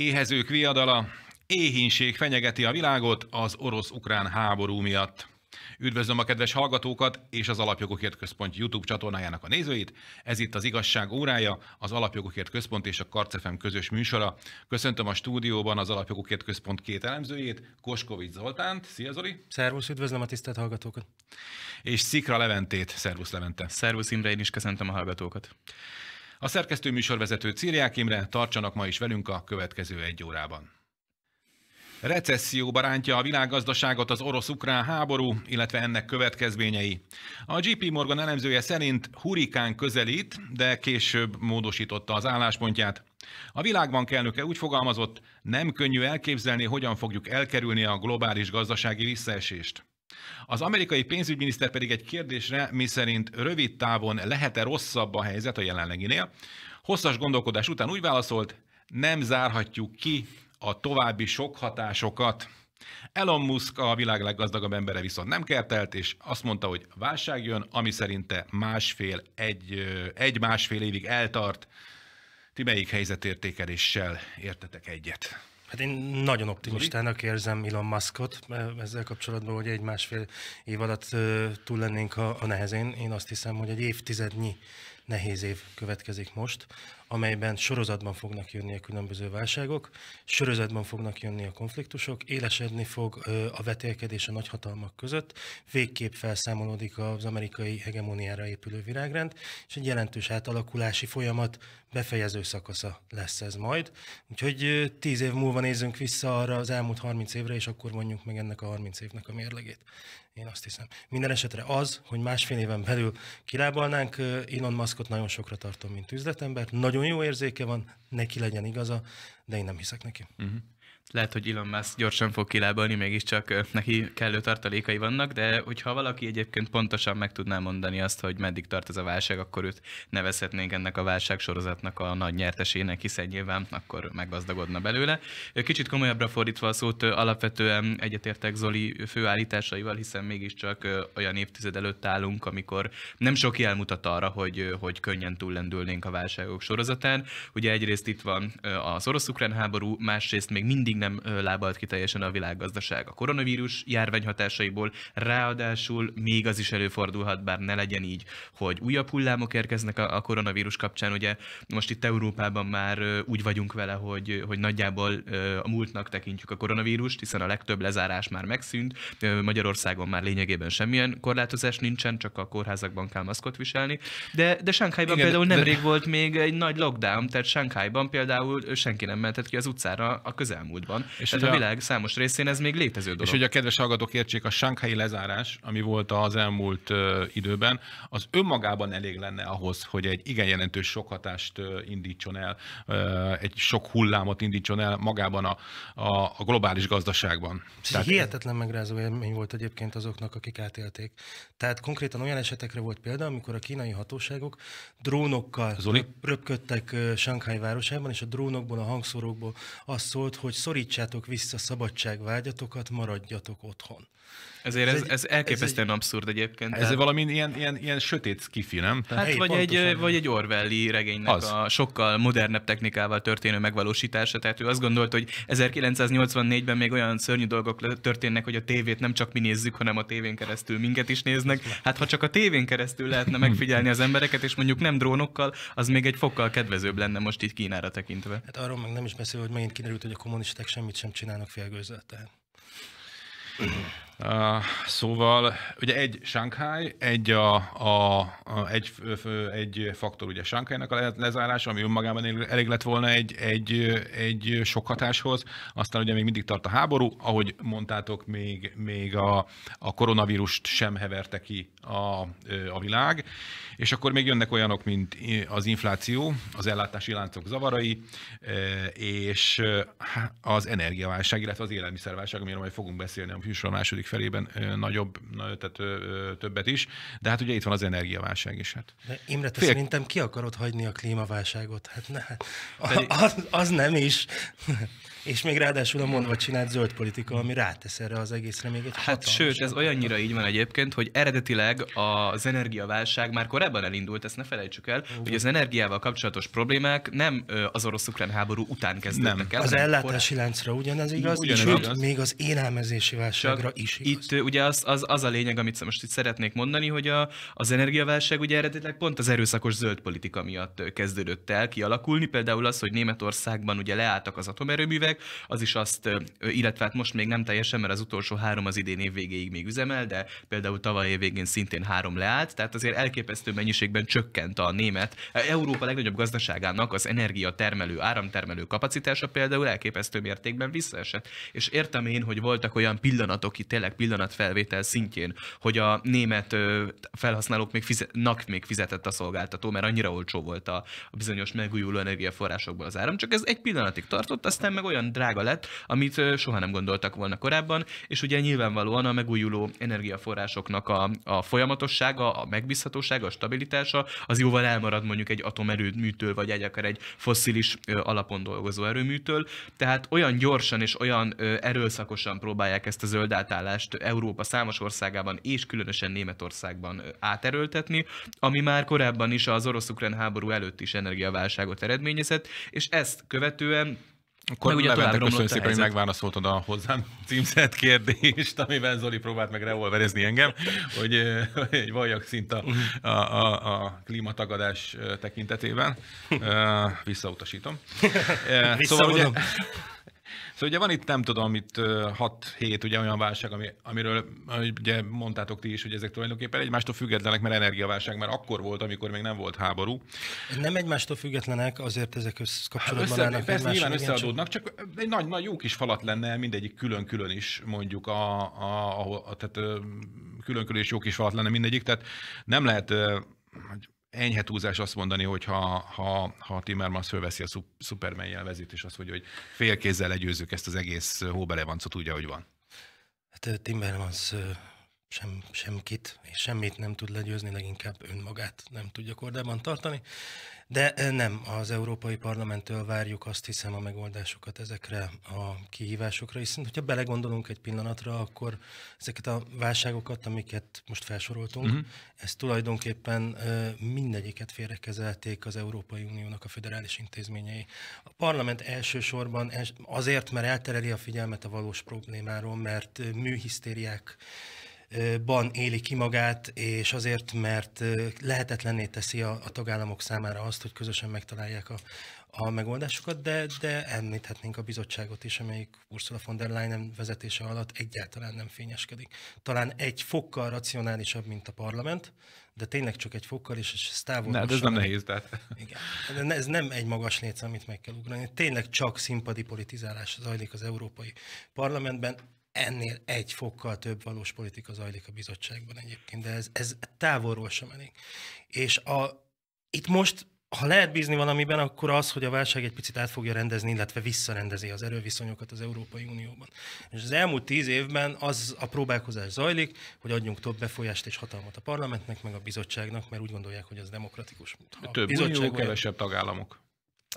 Éhezők viadala, éhínség fenyegeti a világot az orosz-ukrán háború miatt. Üdvözlöm a kedves hallgatókat és az Alapjogokért Központ YouTube csatornájának a nézőit. Ez itt az Igazság órája, az Alapjogokért Központ és a Karcefem közös műsora. Köszöntöm a stúdióban az Alapjogokért Központ két elemzőjét, Koskovics Zoltánt. Szia Zoli! Szervusz, üdvözlöm a tisztelt hallgatókat! És Szikra Leventét. Szervusz Levente! Szervusz Imre, én is köszöntöm a hallgatókat! A szerkesztő műsorvezető Círiák Imre, tartsanak ma is velünk a következő egy órában. Recesszióba rántja a világgazdaságot az orosz-ukrán háború, illetve ennek következményei. A G.P. Morgan elemzője szerint hurikán közelít, de később módosította az álláspontját. A világban elnöke úgy fogalmazott, nem könnyű elképzelni, hogyan fogjuk elkerülni a globális gazdasági visszaesést. Az amerikai pénzügyminiszter pedig egy kérdésre, miszerint rövid távon lehet-e rosszabb a helyzet a jelenleginél, hosszas gondolkodás után úgy válaszolt, nem zárhatjuk ki a további sok hatásokat. Elon Musk a világ leggazdagabb embere viszont nem kertelt, és azt mondta, hogy válság jön, ami szerinte másfél, egy, egy másfél évig eltart. Ti melyik helyzetértékeléssel értetek egyet? Hát én nagyon optimistának érzem Elon Muskot e, ezzel kapcsolatban, hogy egy másfél év alatt e, túl lennénk a, a nehezén. Én azt hiszem, hogy egy évtizednyi nehéz év következik most, amelyben sorozatban fognak jönni a különböző válságok, sorozatban fognak jönni a konfliktusok, élesedni fog a vetélkedés a nagyhatalmak között, végképp felszámolódik az amerikai hegemoniára épülő virágrend, és egy jelentős átalakulási folyamat befejező szakasza lesz ez majd. Úgyhogy tíz év múlva nézzünk vissza arra az elmúlt 30 évre, és akkor mondjuk meg ennek a 30 évnek a mérlegét. Én azt hiszem. Minden esetre az, hogy másfél éven belül kilábalnánk, Elon Muskot nagyon sokra tartom, mint üzletember. Nagyon jó érzéke van, neki legyen igaza, de én nem hiszek neki. Uh-huh lehet, hogy Elon Musk gyorsan fog kilábalni, mégiscsak neki kellő tartalékai vannak, de hogyha valaki egyébként pontosan meg tudná mondani azt, hogy meddig tart ez a válság, akkor őt nevezhetnénk ennek a válság sorozatnak a nagy nyertesének, hiszen nyilván akkor meggazdagodna belőle. Kicsit komolyabbra fordítva a szót, alapvetően egyetértek Zoli főállításaival, hiszen mégiscsak olyan évtized előtt állunk, amikor nem sok jel mutat arra, hogy, hogy könnyen túllendülnénk a válságok sorozatán. Ugye egyrészt itt van az orosz-ukrán háború, másrészt még mindig nem lábalt ki teljesen a világgazdaság a koronavírus járvány hatásaiból, ráadásul még az is előfordulhat, bár ne legyen így, hogy újabb hullámok érkeznek a koronavírus kapcsán. Ugye most itt Európában már úgy vagyunk vele, hogy, hogy nagyjából a múltnak tekintjük a koronavírust, hiszen a legtöbb lezárás már megszűnt, Magyarországon már lényegében semmilyen korlátozás nincsen, csak a kórházakban kell maszkot viselni, de, de Sánkhájban például nemrég de... volt még egy nagy lockdown, tehát Sánkhájban például senki nem mentett ki az utcára a közelmúlt van. És Tehát a, a világ számos részén ez még létező dolog. És hogy a kedves hallgatók értsék, a sánkhelyi lezárás, ami volt az elmúlt időben, az önmagában elég lenne ahhoz, hogy egy igen jelentős sok hatást indítson el, egy sok hullámot indítson el magában a, a, a globális gazdaságban. Tehát hihetetlen megrázó élmény volt egyébként azoknak, akik átélték. Tehát konkrétan olyan esetekre volt példa, amikor a kínai hatóságok drónokkal Zoli? röpködtek Sánkhái városában, és a drónokból, a hangszórókból azt szólt, hogy szorít szorítsátok vissza szabadságvágyatokat, maradjatok otthon. Ezért ez, ez, ez elképesztően ez egy, abszurd egyébként. Ez tehát... valami ilyen, ilyen, ilyen sötét skifi, nem? Hát hát, vagy, egy, vagy egy Orwelli regénynek az. a sokkal modernebb technikával történő megvalósítása. Tehát ő azt gondolt, hogy 1984-ben még olyan szörnyű dolgok történnek, hogy a tévét nem csak mi nézzük, hanem a tévén keresztül minket is néznek. Hát ha csak a tévén keresztül lehetne megfigyelni az embereket, és mondjuk nem drónokkal, az még egy fokkal kedvezőbb lenne most itt Kínára tekintve. Hát arról meg nem is beszélve, hogy megint kiderült, hogy a kommunisták semmit sem csinálnak félgőzzel. Uh, szóval ugye egy Shanghai, egy, a, a, a egy, egy faktor ugye Shanghai-nak a lezárása, ami önmagában elég lett volna egy, egy, egy sok hatáshoz. Aztán ugye még mindig tart a háború, ahogy mondtátok, még, még a, a koronavírust sem heverte ki a, a világ, és akkor még jönnek olyanok, mint az infláció, az ellátási láncok zavarai, és az energiaválság, illetve az élelmiszerválság, amiről majd fogunk beszélni a műsor második felében nagyobb, tehát többet is, de hát ugye itt van az energiaválság is. Hát. De Imre, te Fél... szerintem ki akarod hagyni a klímaválságot? Hát ne, hát, az, az nem is. És még ráadásul a mondva csinált zöld politika, ami rátesz erre az egészre még egy Hát sőt, ez olyannyira így van egyébként, hogy eredetileg jelenleg az energiaválság már korábban elindult, ezt ne felejtsük el, uh-huh. hogy az energiával kapcsolatos problémák nem az orosz-ukrán háború után kezdődtek el. Az ellátási láncra ugyanez igaz, ugyanez sőt, igaz. még az élelmezési válságra Csak is igaz. Itt ugye az, az, az a lényeg, amit most itt szeretnék mondani, hogy a, az energiaválság ugye eredetileg pont az erőszakos zöld politika miatt kezdődött el kialakulni, például az, hogy Németországban ugye leálltak az atomerőművek, az is azt, illetve hát most még nem teljesen, mert az utolsó három az idén év végéig még üzemel, de például tavaly év végén szintén három leállt, tehát azért elképesztő mennyiségben csökkent a német. E, Európa legnagyobb gazdaságának az energiatermelő, áramtermelő kapacitása például elképesztő mértékben visszaesett. És értem én, hogy voltak olyan pillanatok, itt tényleg pillanatfelvétel szintjén, hogy a német felhasználók még, fizet, még fizetett a szolgáltató, mert annyira olcsó volt a bizonyos megújuló energiaforrásokból az áram, csak ez egy pillanatig tartott, aztán meg olyan drága lett, amit soha nem gondoltak volna korábban, és ugye nyilvánvalóan a megújuló energiaforrásoknak a, a folyamatossága, a megbízhatósága, a stabilitása, az jóval elmarad mondjuk egy atomerőműtől, vagy egy akár egy fosszilis alapon dolgozó erőműtől. Tehát olyan gyorsan és olyan erőszakosan próbálják ezt a zöld átállást Európa számos országában és különösen Németországban áterőltetni, ami már korábban is az orosz-ukrán háború előtt is energiaválságot eredményezett, és ezt követően akkor meg ugye Levente, köszönöm szépen, hogy megválaszoltad a hozzám címzett kérdést, amivel Zoli próbált meg revolverezni engem, hogy, eh, hogy valljak szint a, a, a, a klímatagadás eh, tekintetében. Eh, visszautasítom. Szóval ugye, Szóval ugye van itt, nem tudom, itt 6-7 ugye olyan válság, ami, amiről ugye mondtátok ti is, hogy ezek tulajdonképpen egymástól függetlenek, mert energiaválság már akkor volt, amikor még nem volt háború. Nem egymástól függetlenek, azért ezek hát kapcsolatban hát össze, állnak. Persze nyilván összeadódnak, csak egy nagy, nagy jó kis falat lenne mindegyik külön-külön is mondjuk, a, a, a, a tehát külön-külön is jó kis falat lenne mindegyik, tehát nem lehet hogy enyhe túlzás azt mondani, hogy ha, ha, ha Timmermans fölveszi a Superman jelvezét, és azt mondja, hogy félkézzel legyőzzük ezt az egész hóbelevancot úgy, ahogy van. Hát Timmermans sem, semkit és semmit nem tud legyőzni, leginkább önmagát nem tudja kordában tartani. De nem, az Európai Parlamenttől várjuk azt hiszem a megoldásokat ezekre a kihívásokra, hiszen hogyha belegondolunk egy pillanatra, akkor ezeket a válságokat, amiket most felsoroltunk, uh-huh. ezt tulajdonképpen mindegyiket félrekezelték az Európai Uniónak a federális intézményei. A parlament elsősorban azért, mert eltereli a figyelmet a valós problémáról, mert műhisztériák ban éli ki magát, és azért, mert lehetetlenné teszi a, a tagállamok számára azt, hogy közösen megtalálják a, a megoldásokat, de, de említhetnénk a bizottságot is, amelyik Ursula von der Leyen vezetése alatt egyáltalán nem fényeskedik. Talán egy fokkal racionálisabb, mint a parlament, de tényleg csak egy fokkal, is és ez távol. Ne, de ez nem nehéz, tehát. Igen. De ez nem egy magas léc, amit meg kell ugrani. Tényleg csak színpadi politizálás zajlik az Európai Parlamentben ennél egy fokkal több valós politika zajlik a bizottságban egyébként, de ez, ez távolról sem elég. És a, itt most ha lehet bízni valamiben, akkor az, hogy a válság egy picit át fogja rendezni, illetve visszarendezi az erőviszonyokat az Európai Unióban. És az elmúlt tíz évben az a próbálkozás zajlik, hogy adjunk több befolyást és hatalmat a parlamentnek, meg a bizottságnak, mert úgy gondolják, hogy az demokratikus. Ha több bizottság unió, kevesebb tagállamok.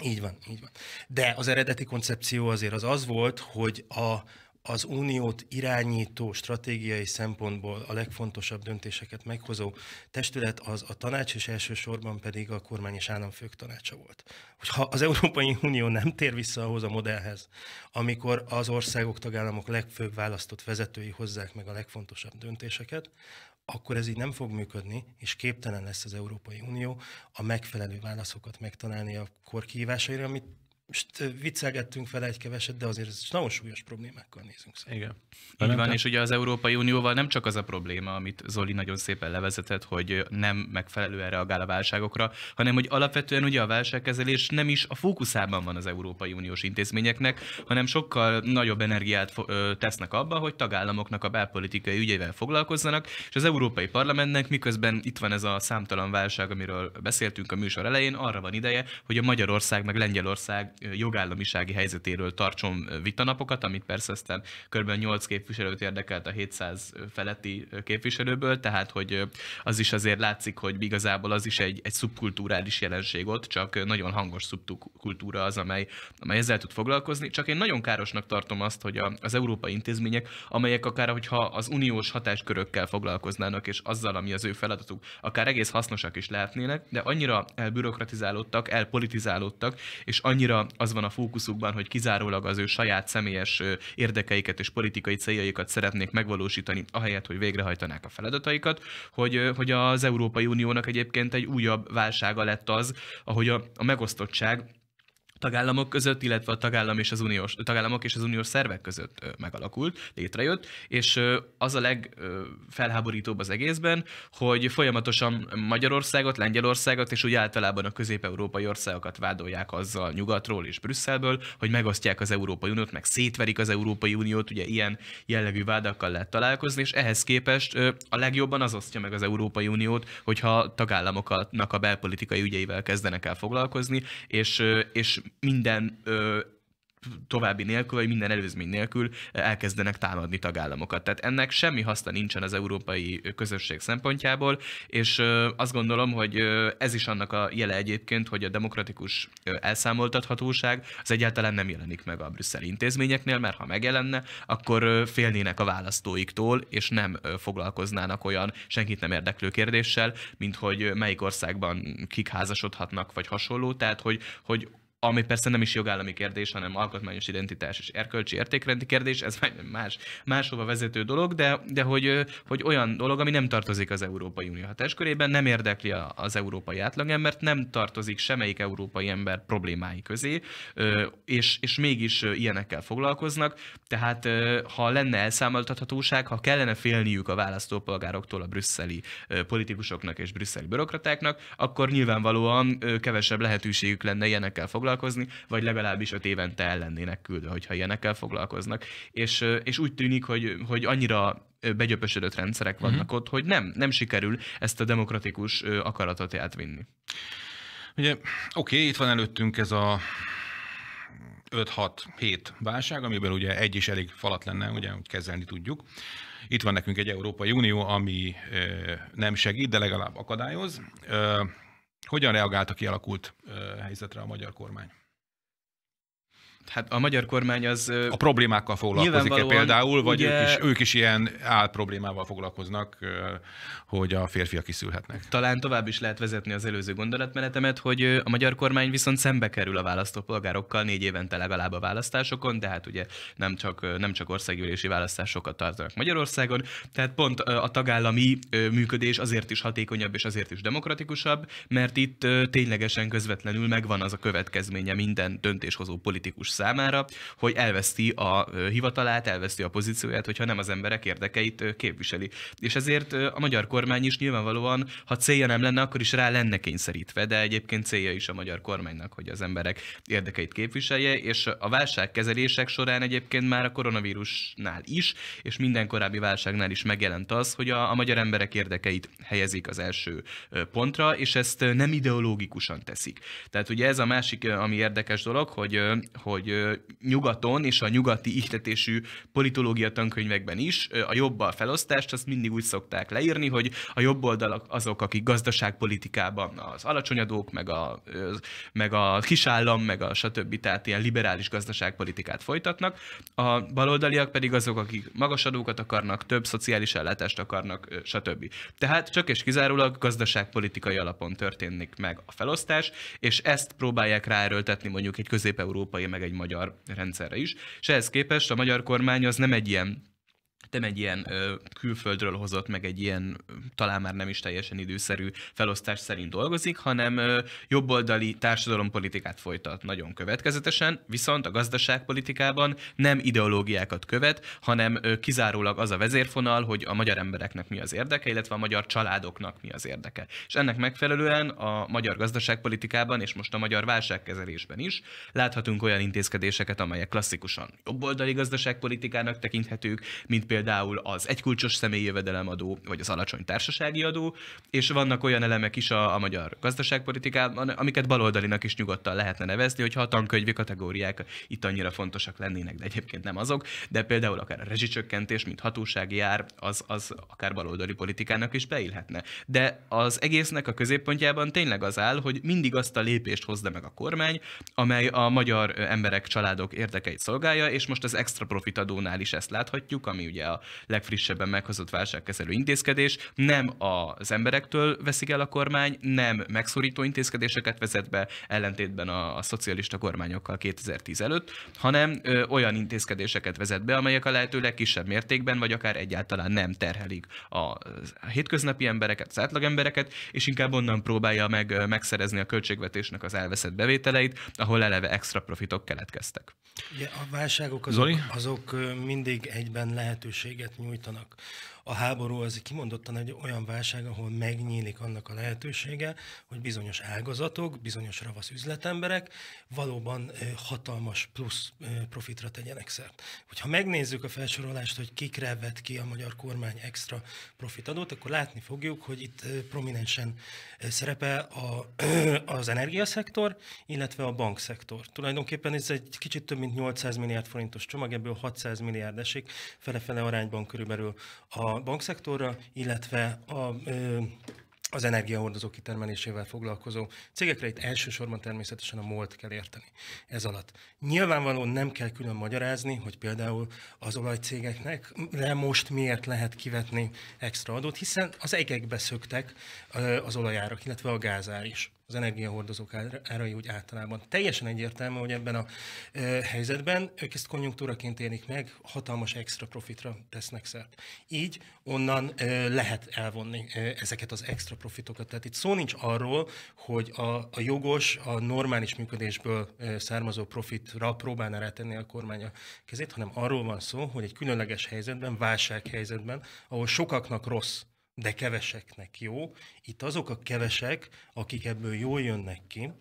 Így van, így van. De az eredeti koncepció azért az az volt, hogy a az uniót irányító stratégiai szempontból a legfontosabb döntéseket meghozó testület az a tanács, és elsősorban pedig a kormány és államfők tanácsa volt. Ha az Európai Unió nem tér vissza ahhoz a modellhez, amikor az országok, tagállamok legfőbb választott vezetői hozzák meg a legfontosabb döntéseket, akkor ez így nem fog működni, és képtelen lesz az Európai Unió a megfelelő válaszokat megtalálni a kor kihívásaira, amit most viccelgettünk fel egy keveset, de azért ez nagyon súlyos problémákkal nézünk szembe. Igen. Így van, és ugye az Európai Unióval nem csak az a probléma, amit Zoli nagyon szépen levezetett, hogy nem megfelelően reagál a válságokra, hanem hogy alapvetően ugye a válságkezelés nem is a fókuszában van az Európai Uniós intézményeknek, hanem sokkal nagyobb energiát tesznek abba, hogy tagállamoknak a belpolitikai ügyeivel foglalkozzanak, és az Európai Parlamentnek miközben itt van ez a számtalan válság, amiről beszéltünk a műsor elején, arra van ideje, hogy a Magyarország meg Lengyelország jogállamisági helyzetéről tartson vitanapokat, amit persze aztán kb. 8 képviselőt érdekelt a 700 feletti képviselőből, tehát hogy az is azért látszik, hogy igazából az is egy, egy szubkulturális jelenség ott, csak nagyon hangos szubkultúra az, amely, amely ezzel tud foglalkozni. Csak én nagyon károsnak tartom azt, hogy a, az európai intézmények, amelyek akár, hogyha az uniós hatáskörökkel foglalkoznának, és azzal, ami az ő feladatuk, akár egész hasznosak is lehetnének, de annyira elbürokratizálódtak, elpolitizálódtak, és annyira az van a fókuszukban, hogy kizárólag az ő saját személyes érdekeiket és politikai céljaikat szeretnék megvalósítani, ahelyett, hogy végrehajtanák a feladataikat, hogy, hogy az Európai Uniónak egyébként egy újabb válsága lett az, ahogy a, a megosztottság tagállamok között, illetve a tagállam és az uniós, tagállamok és az uniós szervek között megalakult, létrejött, és az a legfelháborítóbb az egészben, hogy folyamatosan Magyarországot, Lengyelországot és úgy általában a közép-európai országokat vádolják azzal nyugatról és Brüsszelből, hogy megosztják az Európai Uniót, meg szétverik az Európai Uniót, ugye ilyen jellegű vádakkal lehet találkozni, és ehhez képest a legjobban az osztja meg az Európai Uniót, hogyha tagállamoknak a belpolitikai ügyeivel kezdenek el foglalkozni, és, és minden ö, további nélkül, vagy minden előzmény nélkül elkezdenek támadni tagállamokat. Tehát ennek semmi haszna nincsen az európai közösség szempontjából, és azt gondolom, hogy ez is annak a jele egyébként, hogy a demokratikus elszámoltathatóság az egyáltalán nem jelenik meg a brüsszeli intézményeknél, mert ha megjelenne, akkor félnének a választóiktól, és nem foglalkoznának olyan senkit nem érdeklő kérdéssel, mint hogy melyik országban kik házasodhatnak, vagy hasonló. Tehát, hogy, hogy ami persze nem is jogállami kérdés, hanem alkotmányos identitás és erkölcsi értékrendi kérdés, ez más, máshova vezető dolog, de, de hogy, hogy olyan dolog, ami nem tartozik az Európai Unió hatáskörében, nem érdekli az európai átlagembert, nem tartozik semmelyik európai ember problémái közé, és, és mégis ilyenekkel foglalkoznak, tehát ha lenne elszámoltathatóság, ha kellene félniük a választópolgároktól, a brüsszeli politikusoknak és brüsszeli bürokratáknak, akkor nyilvánvalóan kevesebb lehetőségük lenne ilyenekkel foglalkozni, foglalkozni, vagy legalábbis öt évente el lennének küldve, hogyha ilyenekkel foglalkoznak. És, és úgy tűnik, hogy, hogy annyira begyöpösödött rendszerek mhm. vannak uh-huh. ott, hogy nem, nem sikerül ezt a demokratikus akaratot átvinni. Ugye, oké, okay, itt van előttünk ez a 5-6-7 válság, amiben ugye egy is elég falat lenne, ugye, hogy kezelni tudjuk. Itt van nekünk egy Európai Unió, ami ö, nem segít, de legalább akadályoz. Ö, hogyan reagált a kialakult helyzetre a magyar kormány? Hát a magyar kormány az... A problémákkal foglalkozik-e például, vagy ugye, ők, is, ők is ilyen áll problémával foglalkoznak, hogy a férfiak szülhetnek. Talán tovább is lehet vezetni az előző gondolatmenetemet, hogy a magyar kormány viszont szembe kerül a választópolgárokkal négy évente legalább a választásokon, de hát ugye nem csak, nem csak országgyűlési választásokat tartanak Magyarországon, tehát pont a tagállami működés azért is hatékonyabb és azért is demokratikusabb, mert itt ténylegesen közvetlenül megvan az a következménye minden döntéshozó politikus számára, hogy elveszti a hivatalát, elveszti a pozícióját, hogyha nem az emberek érdekeit képviseli. És ezért a magyar kormány is nyilvánvalóan, ha célja nem lenne, akkor is rá lenne kényszerítve, de egyébként célja is a magyar kormánynak, hogy az emberek érdekeit képviselje, és a válságkezelések során egyébként már a koronavírusnál is, és minden korábbi válságnál is megjelent az, hogy a, a magyar emberek érdekeit helyezik az első pontra, és ezt nem ideológikusan teszik. Tehát ugye ez a másik, ami érdekes dolog, hogy, hogy hogy nyugaton és a nyugati ihletésű politológia tankönyvekben is a jobbal felosztást azt mindig úgy szokták leírni, hogy a jobb oldal azok, akik gazdaságpolitikában az alacsonyadók, meg a, meg a kisállam, meg a stb. tehát ilyen liberális gazdaságpolitikát folytatnak, a baloldaliak pedig azok, akik adókat akarnak, több szociális ellátást akarnak, stb. Tehát csak és kizárólag gazdaságpolitikai alapon történik meg a felosztás, és ezt próbálják ráerőltetni mondjuk egy közép-európai meg egy magyar rendszerre is. És ehhez képest a magyar kormány az nem egy ilyen nem egy ilyen ö, külföldről hozott, meg egy ilyen talán már nem is teljesen időszerű felosztás szerint dolgozik, hanem ö, jobboldali társadalompolitikát folytat nagyon következetesen, viszont a gazdaságpolitikában nem ideológiákat követ, hanem ö, kizárólag az a vezérfonal, hogy a magyar embereknek mi az érdeke, illetve a magyar családoknak mi az érdeke. És ennek megfelelően a magyar gazdaságpolitikában és most a magyar válságkezelésben is láthatunk olyan intézkedéseket, amelyek klasszikusan jobboldali gazdaságpolitikának tekinthetők, mint például például az egykulcsos személyi jövedelemadó, vagy az alacsony társasági adó, és vannak olyan elemek is a, a magyar gazdaságpolitikában, amiket baloldalinak is nyugodtan lehetne nevezni, hogyha a tankönyvi kategóriák itt annyira fontosak lennének, de egyébként nem azok, de például akár a rezsicsökkentés, mint hatósági ár, az, az akár baloldali politikának is beillhetne. De az egésznek a középpontjában tényleg az áll, hogy mindig azt a lépést hozza meg a kormány, amely a magyar emberek, családok érdekeit szolgálja, és most az extra profit adónál is ezt láthatjuk, ami ugye a legfrissebben meghozott válságkezelő intézkedés, nem az emberektől veszik el a kormány, nem megszorító intézkedéseket vezet be, ellentétben a, a szocialista kormányokkal 2010 előtt, hanem ö, olyan intézkedéseket vezet be, amelyek a lehető legkisebb mértékben, vagy akár egyáltalán nem terhelik a hétköznapi embereket, az embereket, és inkább onnan próbálja meg megszerezni a költségvetésnek az elveszett bevételeit, ahol eleve extra profitok keletkeztek. Ugye a válságok azok, Zoli? azok mindig egyben lehetőség lehetőséget nyújtanak a háború az kimondottan egy olyan válság, ahol megnyílik annak a lehetősége, hogy bizonyos ágazatok, bizonyos ravasz üzletemberek valóban hatalmas plusz profitra tegyenek szert. Hogyha megnézzük a felsorolást, hogy kikre vett ki a magyar kormány extra profitadót, akkor látni fogjuk, hogy itt prominensen szerepel a, az energiaszektor, illetve a bankszektor. Tulajdonképpen ez egy kicsit több mint 800 milliárd forintos csomag, ebből 600 milliárd esik, fele-fele arányban körülbelül a a bankszektorra, illetve a az energiahordozó kitermelésével foglalkozó cégekre itt elsősorban természetesen a molt kell érteni ez alatt. Nyilvánvalóan nem kell külön magyarázni, hogy például az olajcégeknek le most miért lehet kivetni extra adót, hiszen az egekbe szöktek az olajárak, illetve a gázár is az energiahordozók árai úgy általában. Teljesen egyértelmű, hogy ebben a e, helyzetben ők ezt konjunktúraként élik meg, hatalmas extra profitra tesznek szert. Így onnan e, lehet elvonni e, ezeket az extra profitokat. Tehát itt szó nincs arról, hogy a, a jogos, a normális működésből e, származó profitra próbálna rátenni a kormány a kezét, hanem arról van szó, hogy egy különleges helyzetben, válsághelyzetben, ahol sokaknak rossz, de keveseknek jó. Itt azok a kevesek, akik ebből jól jönnek ki,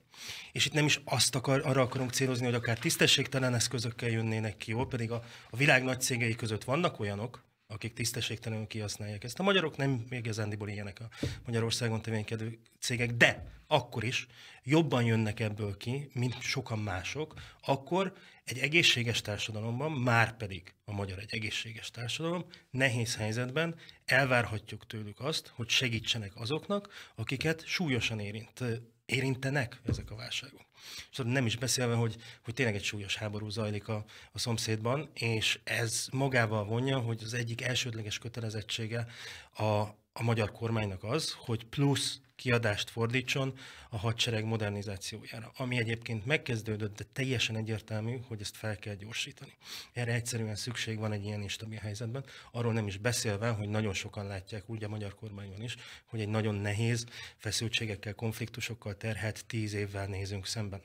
és itt nem is azt akar, arra akarunk célozni, hogy akár tisztességtelen eszközökkel jönnének ki jól, pedig a, a világ nagy cégei között vannak olyanok, akik tisztességtelenül kihasználják ezt. A magyarok nem még igazándiból ilyenek a Magyarországon tevékenykedő cégek, de akkor is jobban jönnek ebből ki, mint sokan mások, akkor egy egészséges társadalomban, már pedig a magyar egy egészséges társadalom, nehéz helyzetben elvárhatjuk tőlük azt, hogy segítsenek azoknak, akiket súlyosan érint, érintenek ezek a válságok. És nem is beszélve, hogy, hogy tényleg egy súlyos háború zajlik a, a szomszédban, és ez magával vonja, hogy az egyik elsődleges kötelezettsége a, a magyar kormánynak az, hogy plusz kiadást fordítson a hadsereg modernizációjára, ami egyébként megkezdődött, de teljesen egyértelmű, hogy ezt fel kell gyorsítani. Erre egyszerűen szükség van egy ilyen instabil helyzetben, arról nem is beszélve, hogy nagyon sokan látják úgy a magyar kormányon is, hogy egy nagyon nehéz feszültségekkel, konfliktusokkal terhet tíz évvel nézünk szemben.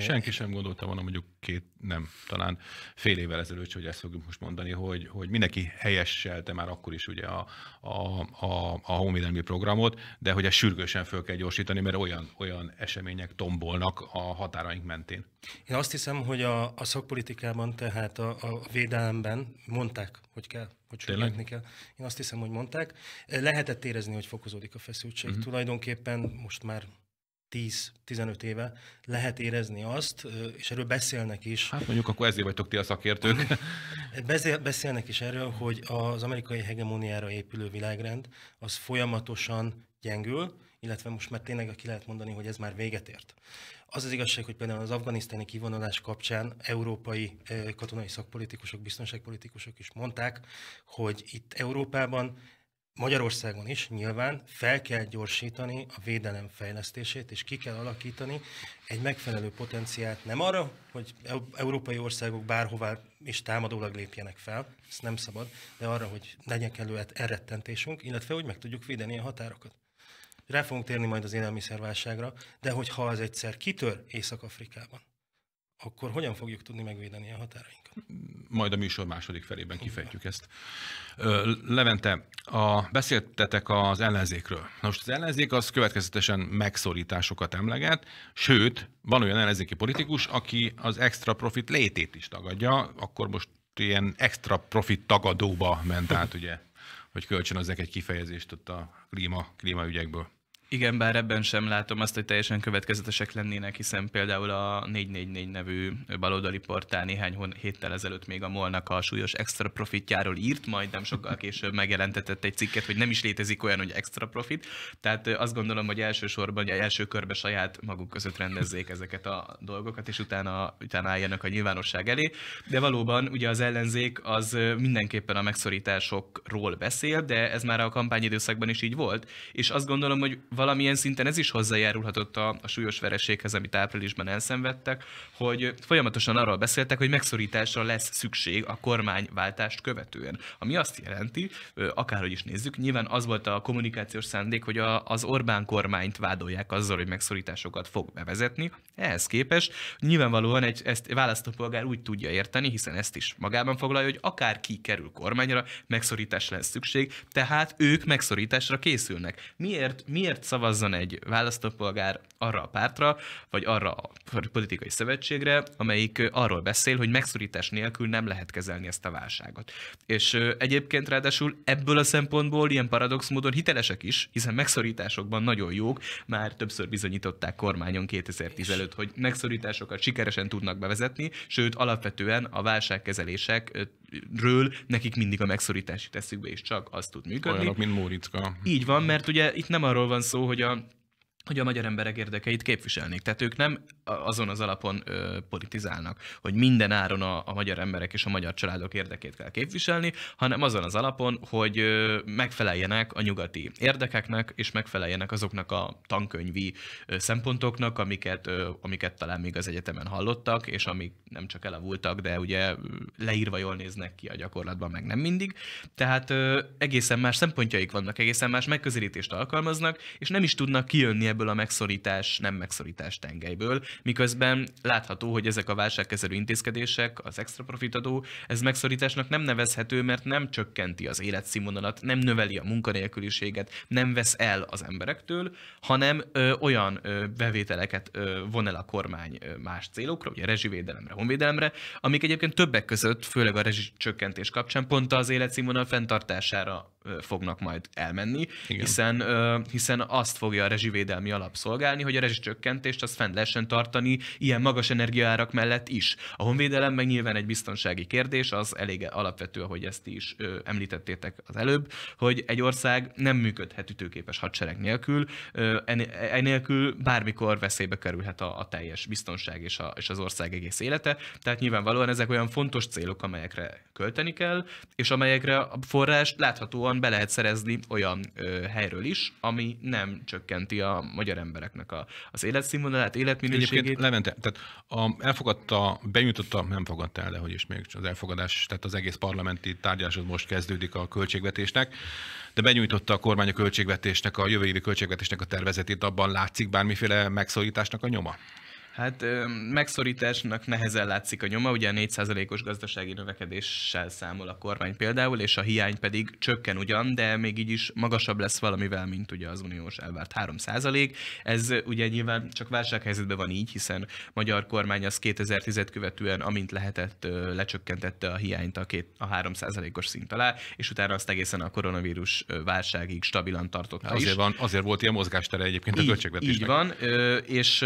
Senki sem gondolta volna mondjuk két, nem, talán fél évvel ezelőtt, hogy ezt fogjuk most mondani, hogy, hogy mindenki helyeselte már akkor is ugye a, a, a, a honvédelmi programot, de hogy ezt sürgősen föl kell gyorsítani, mert olyan, olyan események tombolnak a határaink mentén. Én azt hiszem, hogy a, a szakpolitikában, tehát a, a védelemben mondták, hogy kell hogy sürgetni kell. Én azt hiszem, hogy mondták. Lehetett érezni, hogy fokozódik a feszültség. Uh-huh. Tulajdonképpen most már 10-15 éve lehet érezni azt, és erről beszélnek is. Hát mondjuk akkor ezért vagytok ti a szakértők. beszélnek is erről, hogy az amerikai hegemóniára épülő világrend az folyamatosan gyengül, illetve most már tényleg ki lehet mondani, hogy ez már véget ért. Az az igazság, hogy például az afganisztáni kivonulás kapcsán európai katonai szakpolitikusok, biztonságpolitikusok is mondták, hogy itt Európában Magyarországon is nyilván fel kell gyorsítani a védelem fejlesztését, és ki kell alakítani egy megfelelő potenciát nem arra, hogy európai országok bárhová is támadólag lépjenek fel, ezt nem szabad, de arra, hogy legyen kellő elrettentésünk, illetve hogy meg tudjuk védeni a határokat. Rá fogunk térni majd az élelmiszerválságra, de hogyha az egyszer kitör Észak-Afrikában, akkor hogyan fogjuk tudni megvédeni a határainkat? majd a műsor második felében kifejtjük ezt. Levente, a, beszéltetek az ellenzékről. Na most az ellenzék az következetesen megszorításokat emleget, sőt, van olyan ellenzéki politikus, aki az extra profit létét is tagadja, akkor most ilyen extra profit tagadóba ment át, ugye, hogy kölcsön ezek egy kifejezést ott a klíma, klímaügyekből. Igen, bár ebben sem látom azt, hogy teljesen következetesek lennének, hiszen például a 444 nevű baloldali portál néhány héttel ezelőtt még a molnak a súlyos extra profitjáról írt, majd nem sokkal később megjelentetett egy cikket, hogy nem is létezik olyan, hogy extra profit. Tehát azt gondolom, hogy elsősorban, hogy első körben saját maguk között rendezzék ezeket a dolgokat, és utána, utána álljanak a nyilvánosság elé. De valóban ugye az ellenzék az mindenképpen a megszorításokról beszél, de ez már a kampányidőszakban is így volt, és azt gondolom, hogy valamilyen szinten ez is hozzájárulhatott a, a súlyos vereséghez, amit áprilisban elszenvedtek, hogy folyamatosan arról beszéltek, hogy megszorításra lesz szükség a kormányváltást követően. Ami azt jelenti, akárhogy is nézzük, nyilván az volt a kommunikációs szándék, hogy a, az Orbán kormányt vádolják azzal, hogy megszorításokat fog bevezetni. Ehhez képest nyilvánvalóan egy, ezt választópolgár úgy tudja érteni, hiszen ezt is magában foglalja, hogy akár ki kerül kormányra, megszorításra lesz szükség, tehát ők megszorításra készülnek. Miért, miért szavazzon egy választópolgár arra a pártra, vagy arra a politikai szövetségre, amelyik arról beszél, hogy megszorítás nélkül nem lehet kezelni ezt a válságot. És egyébként ráadásul ebből a szempontból ilyen paradox módon hitelesek is, hiszen megszorításokban nagyon jók, már többször bizonyították kormányon 2010 előtt, hogy megszorításokat sikeresen tudnak bevezetni, sőt alapvetően a válságkezelések ről nekik mindig a megszorítási teszük be, és csak azt tud működni. Olyanok, mint Móriczka. Így van, mert ugye itt nem arról van szó, hogy a hogy a magyar emberek érdekeit képviselnék. Tehát ők nem azon az alapon ö, politizálnak, hogy minden áron a, a magyar emberek és a magyar családok érdekét kell képviselni, hanem azon az alapon, hogy ö, megfeleljenek a nyugati érdekeknek, és megfeleljenek azoknak a tankönyvi ö, szempontoknak, amiket, ö, amiket talán még az egyetemen hallottak, és amik nem csak elavultak, de ugye leírva jól néznek ki a gyakorlatban, meg nem mindig. Tehát ö, egészen más szempontjaik vannak, egészen más megközelítést alkalmaznak, és nem is tudnak kijönni ebből ebből a megszorítás nem megszorítás tengelyből, miközben látható, hogy ezek a válságkezelő intézkedések, az extra profitadó, ez megszorításnak nem nevezhető, mert nem csökkenti az életszínvonalat, nem növeli a munkanélküliséget, nem vesz el az emberektől, hanem ö, olyan ö, bevételeket ö, von el a kormány ö, más célokra, ugye rezsivédelemre, honvédelemre, amik egyébként többek között, főleg a rezsicsökkentés kapcsán pont az életszínvonal fenntartására fognak majd elmenni, Igen. hiszen hiszen azt fogja a rezsivédelmi alap szolgálni, hogy a rezsicsökkentést azt fent lehessen tartani ilyen magas energiaárak mellett is. A honvédelem meg nyilván egy biztonsági kérdés, az elég alapvető, ahogy ezt is említettétek az előbb, hogy egy ország nem működhet ütőképes hadsereg nélkül, enélkül e-, bármikor veszélybe kerülhet a, a teljes biztonság és, a, és az ország egész élete. Tehát nyilvánvalóan ezek olyan fontos célok, amelyekre költeni kell, és amelyekre a forrást láthatóan Magyarországon be lehet szerezni olyan ö, helyről is, ami nem csökkenti a magyar embereknek a, az életszínvonalát, életminőségét. Egyébként Levente, tehát a, elfogadta, benyújtotta, nem fogadta el, de hogy is még az elfogadás, tehát az egész parlamenti tárgyalás most kezdődik a költségvetésnek, de benyújtotta a kormány a költségvetésnek, a jövő évi költségvetésnek a tervezetét, abban látszik bármiféle megszólításnak a nyoma? Hát megszorításnak nehezen látszik a nyoma, ugye a 4%-os gazdasági növekedéssel számol a kormány például, és a hiány pedig csökken ugyan, de még így is magasabb lesz valamivel, mint ugye az uniós elvárt 3%. Ez ugye nyilván csak válsághelyzetben van így, hiszen a magyar kormány az 2010 követően, amint lehetett, lecsökkentette a hiányt a, két, a 3%-os szint alá, és utána azt egészen a koronavírus válságig stabilan tartotta azért is. Van, azért volt ilyen mozgástere egyébként a költségvetésnek. Így van, és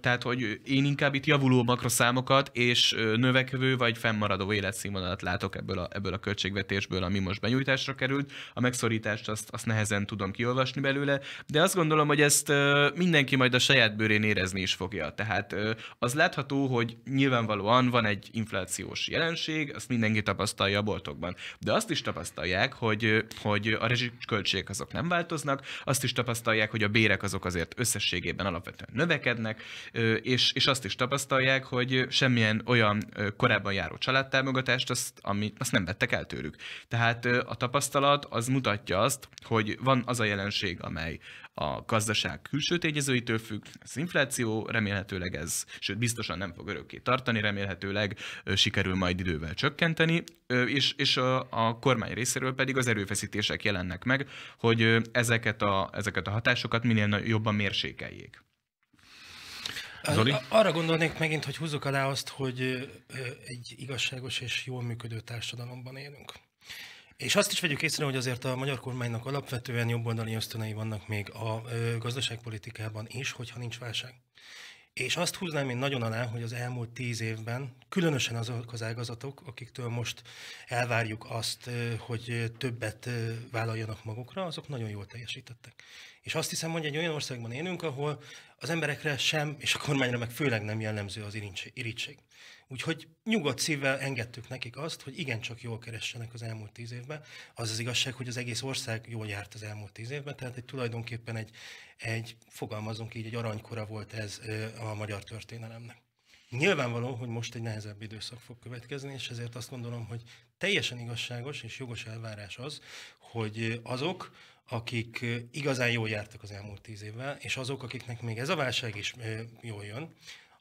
tehát, hogy én inkább itt javuló makroszámokat és növekvő vagy fennmaradó életszínvonalat látok ebből a, ebből a költségvetésből, ami most benyújtásra került. A megszorítást azt, azt nehezen tudom kiolvasni belőle, de azt gondolom, hogy ezt mindenki majd a saját bőrén érezni is fogja. Tehát az látható, hogy nyilvánvalóan van egy inflációs jelenség, azt mindenki tapasztalja a boltokban. De azt is tapasztalják, hogy, hogy a rezsiköltségek azok nem változnak, azt is tapasztalják, hogy a bérek azok azért összességében alapvetően növekednek, és és, és azt is tapasztalják, hogy semmilyen olyan korábban járó családtámogatást, azt, ami, azt nem vettek el tőlük. Tehát a tapasztalat az mutatja azt, hogy van az a jelenség, amely a gazdaság külső tényezőitől függ, az infláció remélhetőleg ez, sőt biztosan nem fog örökké tartani, remélhetőleg sikerül majd idővel csökkenteni, és, és a, a kormány részéről pedig az erőfeszítések jelennek meg, hogy ezeket a, ezeket a hatásokat minél jobban mérsékeljék. Zoli? Arra gondolnék megint, hogy húzzuk alá azt, hogy egy igazságos és jól működő társadalomban élünk. És azt is vegyük észre, hogy azért a magyar kormánynak alapvetően jobboldali ösztönei vannak még a gazdaságpolitikában is, hogyha nincs válság. És azt húznám én nagyon alá, hogy az elmúlt tíz évben, különösen azok az ágazatok, akiktől most elvárjuk azt, hogy többet vállaljanak magukra, azok nagyon jól teljesítettek. És azt hiszem, hogy egy olyan országban élünk, ahol az emberekre sem, és a kormányra meg főleg nem jellemző az irítség. Úgyhogy nyugodt szívvel engedtük nekik azt, hogy igencsak jól keressenek az elmúlt tíz évben. Az az igazság, hogy az egész ország jól járt az elmúlt tíz évben, tehát egy tulajdonképpen egy, egy fogalmazunk így, egy aranykora volt ez a magyar történelemnek. Nyilvánvaló, hogy most egy nehezebb időszak fog következni, és ezért azt gondolom, hogy teljesen igazságos és jogos elvárás az, hogy azok, akik igazán jól jártak az elmúlt tíz évvel, és azok, akiknek még ez a válság is jól jön,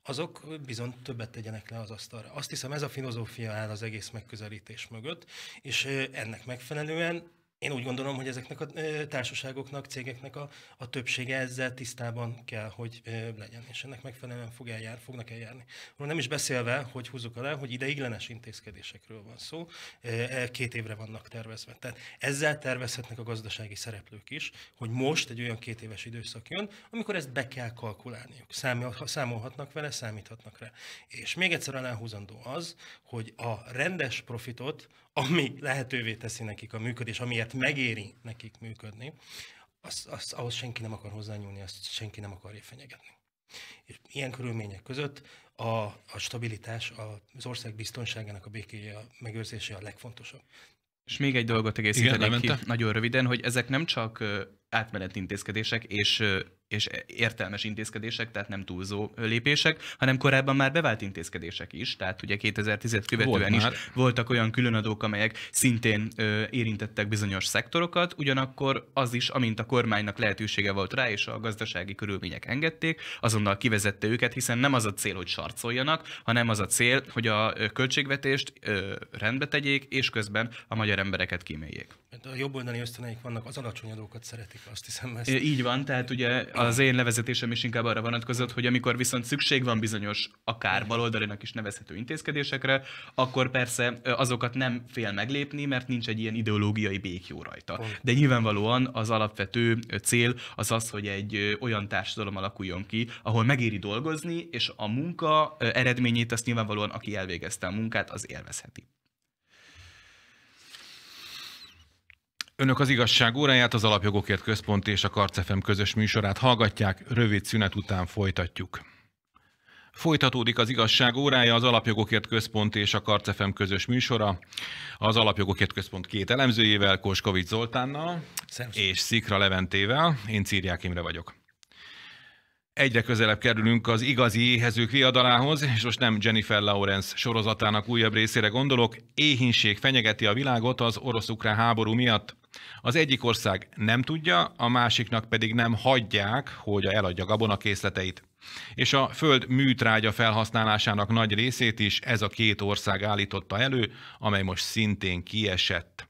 azok bizony többet tegyenek le az asztalra. Azt hiszem ez a filozófia áll az egész megközelítés mögött, és ennek megfelelően én úgy gondolom, hogy ezeknek a társaságoknak, cégeknek a, a többsége ezzel tisztában kell, hogy legyen, és ennek megfelelően fog eljár, fognak eljárni. nem is beszélve, hogy húzzuk alá, hogy ideiglenes intézkedésekről van szó, e, két évre vannak tervezve. Tehát ezzel tervezhetnek a gazdasági szereplők is, hogy most egy olyan két éves időszak jön, amikor ezt be kell kalkulálniuk. Számolhatnak vele, számíthatnak rá. És még egyszer aláhúzandó az, hogy a rendes profitot ami lehetővé teszi nekik a működés, amiért megéri nekik működni, az, az, ahhoz senki nem akar hozzányúlni, azt senki nem akarja fenyegetni. És ilyen körülmények között a, a stabilitás, a, az ország biztonságának a békéje, a megőrzése a legfontosabb. És még egy dolgot egészítenék ki, nagyon röviden, hogy ezek nem csak átmeneti intézkedések és, és értelmes intézkedések, tehát nem túlzó lépések, hanem korábban már bevált intézkedések is, tehát ugye 2010 követően Volt is voltak olyan különadók, amelyek szintén ö, érintettek bizonyos szektorokat, ugyanakkor az is, amint a kormánynak lehetősége volt rá, és a gazdasági körülmények engedték, azonnal kivezette őket, hiszen nem az a cél, hogy sarcoljanak, hanem az a cél, hogy a költségvetést ö, rendbe tegyék, és közben a magyar embereket kíméljék. Hát a jobboldali ösztöneik vannak, az alacsony adókat szeretik azt hiszem ezt. Így van, tehát ugye az én levezetésem is inkább arra vonatkozott, hogy amikor viszont szükség van bizonyos, akár baloldalinak is nevezhető intézkedésekre, akkor persze azokat nem fél meglépni, mert nincs egy ilyen ideológiai békjó rajta. Pont. De nyilvánvalóan az alapvető cél az az, hogy egy olyan társadalom alakuljon ki, ahol megéri dolgozni, és a munka eredményét azt nyilvánvalóan, aki elvégezte a munkát, az élvezheti. Önök az igazság óráját, az Alapjogokért Központ és a Karcefem közös műsorát hallgatják, rövid szünet után folytatjuk. Folytatódik az igazság órája, az Alapjogokért Központ és a Karcefem közös műsora. Az Alapjogokért Központ két elemzőjével, Kóskovics Zoltánnal Szerintem. és Szikra Leventével. Én círják Imre vagyok. Egyre közelebb kerülünk az igazi éhezők viadalához, és most nem Jennifer Lawrence sorozatának újabb részére gondolok. Éhinség fenyegeti a világot az orosz-ukrán háború miatt. Az egyik ország nem tudja, a másiknak pedig nem hagyják, hogy eladja készleteit, És a föld műtrágya felhasználásának nagy részét is ez a két ország állította elő, amely most szintén kiesett.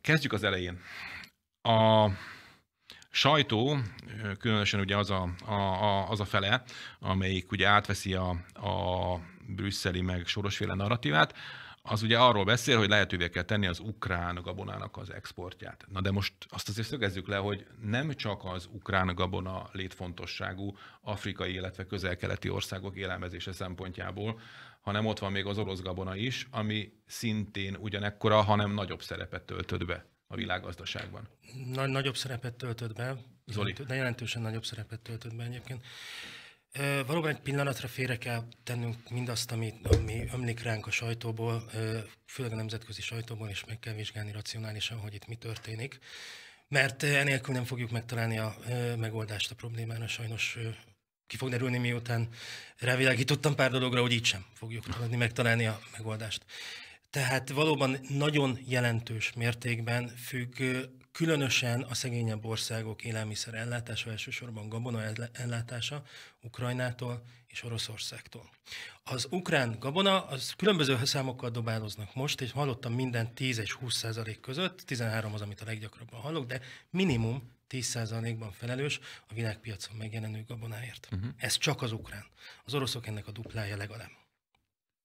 Kezdjük az elején. A sajtó, különösen ugye az a, a, a, az a fele, amelyik ugye átveszi a, a brüsszeli meg sorosféle narratívát, az ugye arról beszél, hogy lehetővé kell tenni az ukrán gabonának az exportját. Na de most azt azért szögezzük le, hogy nem csak az ukrán gabona létfontosságú afrikai, illetve közel-keleti országok élelmezése szempontjából, hanem ott van még az orosz gabona is, ami szintén ugyanekkora, hanem nagyobb szerepet töltött be a világgazdaságban? Nagy, nagyobb szerepet töltött be. Zoli. De jelentősen nagyobb szerepet töltött be egyébként. E, valóban egy pillanatra félre kell tennünk mindazt, ami, ami ömlik ránk a sajtóból, e, főleg a nemzetközi sajtóból, és meg kell vizsgálni racionálisan, hogy itt mi történik. Mert enélkül nem fogjuk megtalálni a e, megoldást a problémára, sajnos ki fog derülni, miután rávilágítottam pár dologra, hogy így sem fogjuk tudni megtalálni a megoldást. Tehát valóban nagyon jelentős mértékben függ különösen a szegényebb országok élelmiszer ellátása, elsősorban gabona ellátása Ukrajnától és Oroszországtól. Az ukrán gabona, az különböző számokkal dobáloznak most, és hallottam minden 10 és 20 százalék között, 13 az, amit a leggyakrabban hallok, de minimum 10%-ban felelős a világpiacon megjelenő gabonáért. Uh-huh. Ez csak az ukrán. Az oroszok ennek a duplája legalább.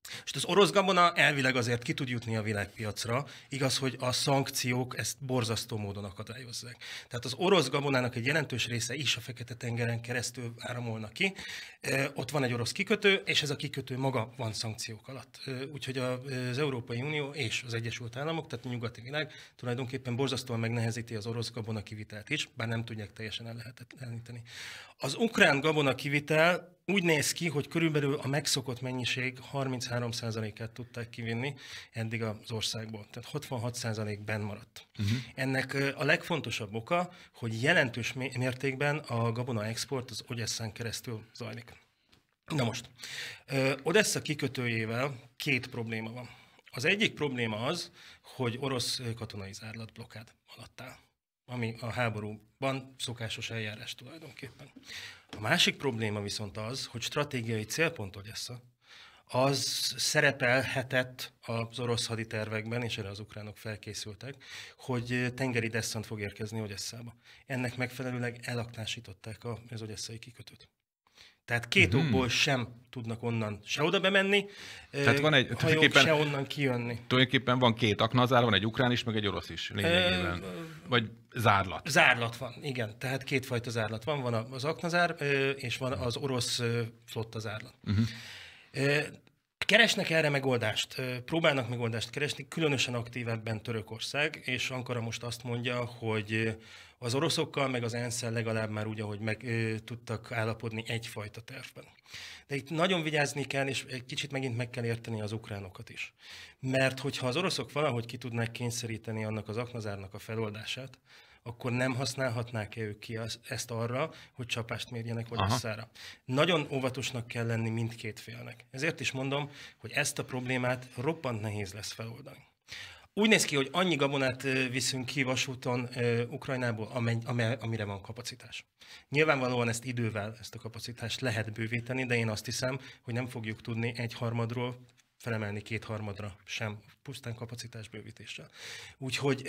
És hát az orosz gabona elvileg azért ki tud jutni a világpiacra, igaz, hogy a szankciók ezt borzasztó módon akadályozzák. Tehát az orosz gabonának egy jelentős része is a Fekete-tengeren keresztül áramolna ki. Ott van egy orosz kikötő, és ez a kikötő maga van szankciók alatt. Úgyhogy az Európai Unió és az Egyesült Államok, tehát a nyugati világ tulajdonképpen borzasztóan megnehezíti az orosz gabona kivitelt is, bár nem tudják teljesen ellehetetleníteni. Az ukrán gabona kivitel úgy néz ki, hogy körülbelül a megszokott mennyiség 33%-át tudták kivinni eddig az országból. Tehát 66% benn maradt. Uh-huh. Ennek a legfontosabb oka, hogy jelentős mértékben a gabona export az Ogyesszán keresztül zajlik. Na most, Odessa kikötőjével két probléma van. Az egyik probléma az, hogy orosz katonai zárlat blokád alatt áll ami a háborúban szokásos eljárás tulajdonképpen. A másik probléma viszont az, hogy stratégiai célpont Odessa, az szerepelhetett az orosz haditervekben, és erre az ukránok felkészültek, hogy tengeri desszant fog érkezni Odesszába. Ennek megfelelőleg elaktásították az odesszai kikötőt. Tehát két mm-hmm. okból sem tudnak onnan se oda bemenni, Tehát van egy, hajók se onnan kijönni. Tulajdonképpen van két aknazár, van egy ukrán is, meg egy orosz is lényegében. E, Vagy zárlat. Zárlat van, igen. Tehát kétfajta zárlat van. Van az aknazár, és van az orosz flotta zárlat. Uh-huh. E, Keresnek erre megoldást, próbálnak megoldást keresni, különösen aktív ebben Törökország, és Ankara most azt mondja, hogy az oroszokkal, meg az ensz legalább már úgy, ahogy meg ö, tudtak állapodni egyfajta tervben. De itt nagyon vigyázni kell, és egy kicsit megint meg kell érteni az ukránokat is. Mert hogyha az oroszok valahogy ki tudnák kényszeríteni annak az aknazárnak a feloldását, akkor nem használhatnák-e ők ki az, ezt arra, hogy csapást mérjenek Odesszára. Nagyon óvatosnak kell lenni mindkét félnek. Ezért is mondom, hogy ezt a problémát roppant nehéz lesz feloldani. Úgy néz ki, hogy annyi gabonát viszünk ki vasúton Ukrajnából, amely, amire van kapacitás. Nyilvánvalóan ezt idővel, ezt a kapacitást lehet bővíteni, de én azt hiszem, hogy nem fogjuk tudni egy harmadról felemelni kétharmadra sem, pusztán kapacitás bővítéssel. Úgyhogy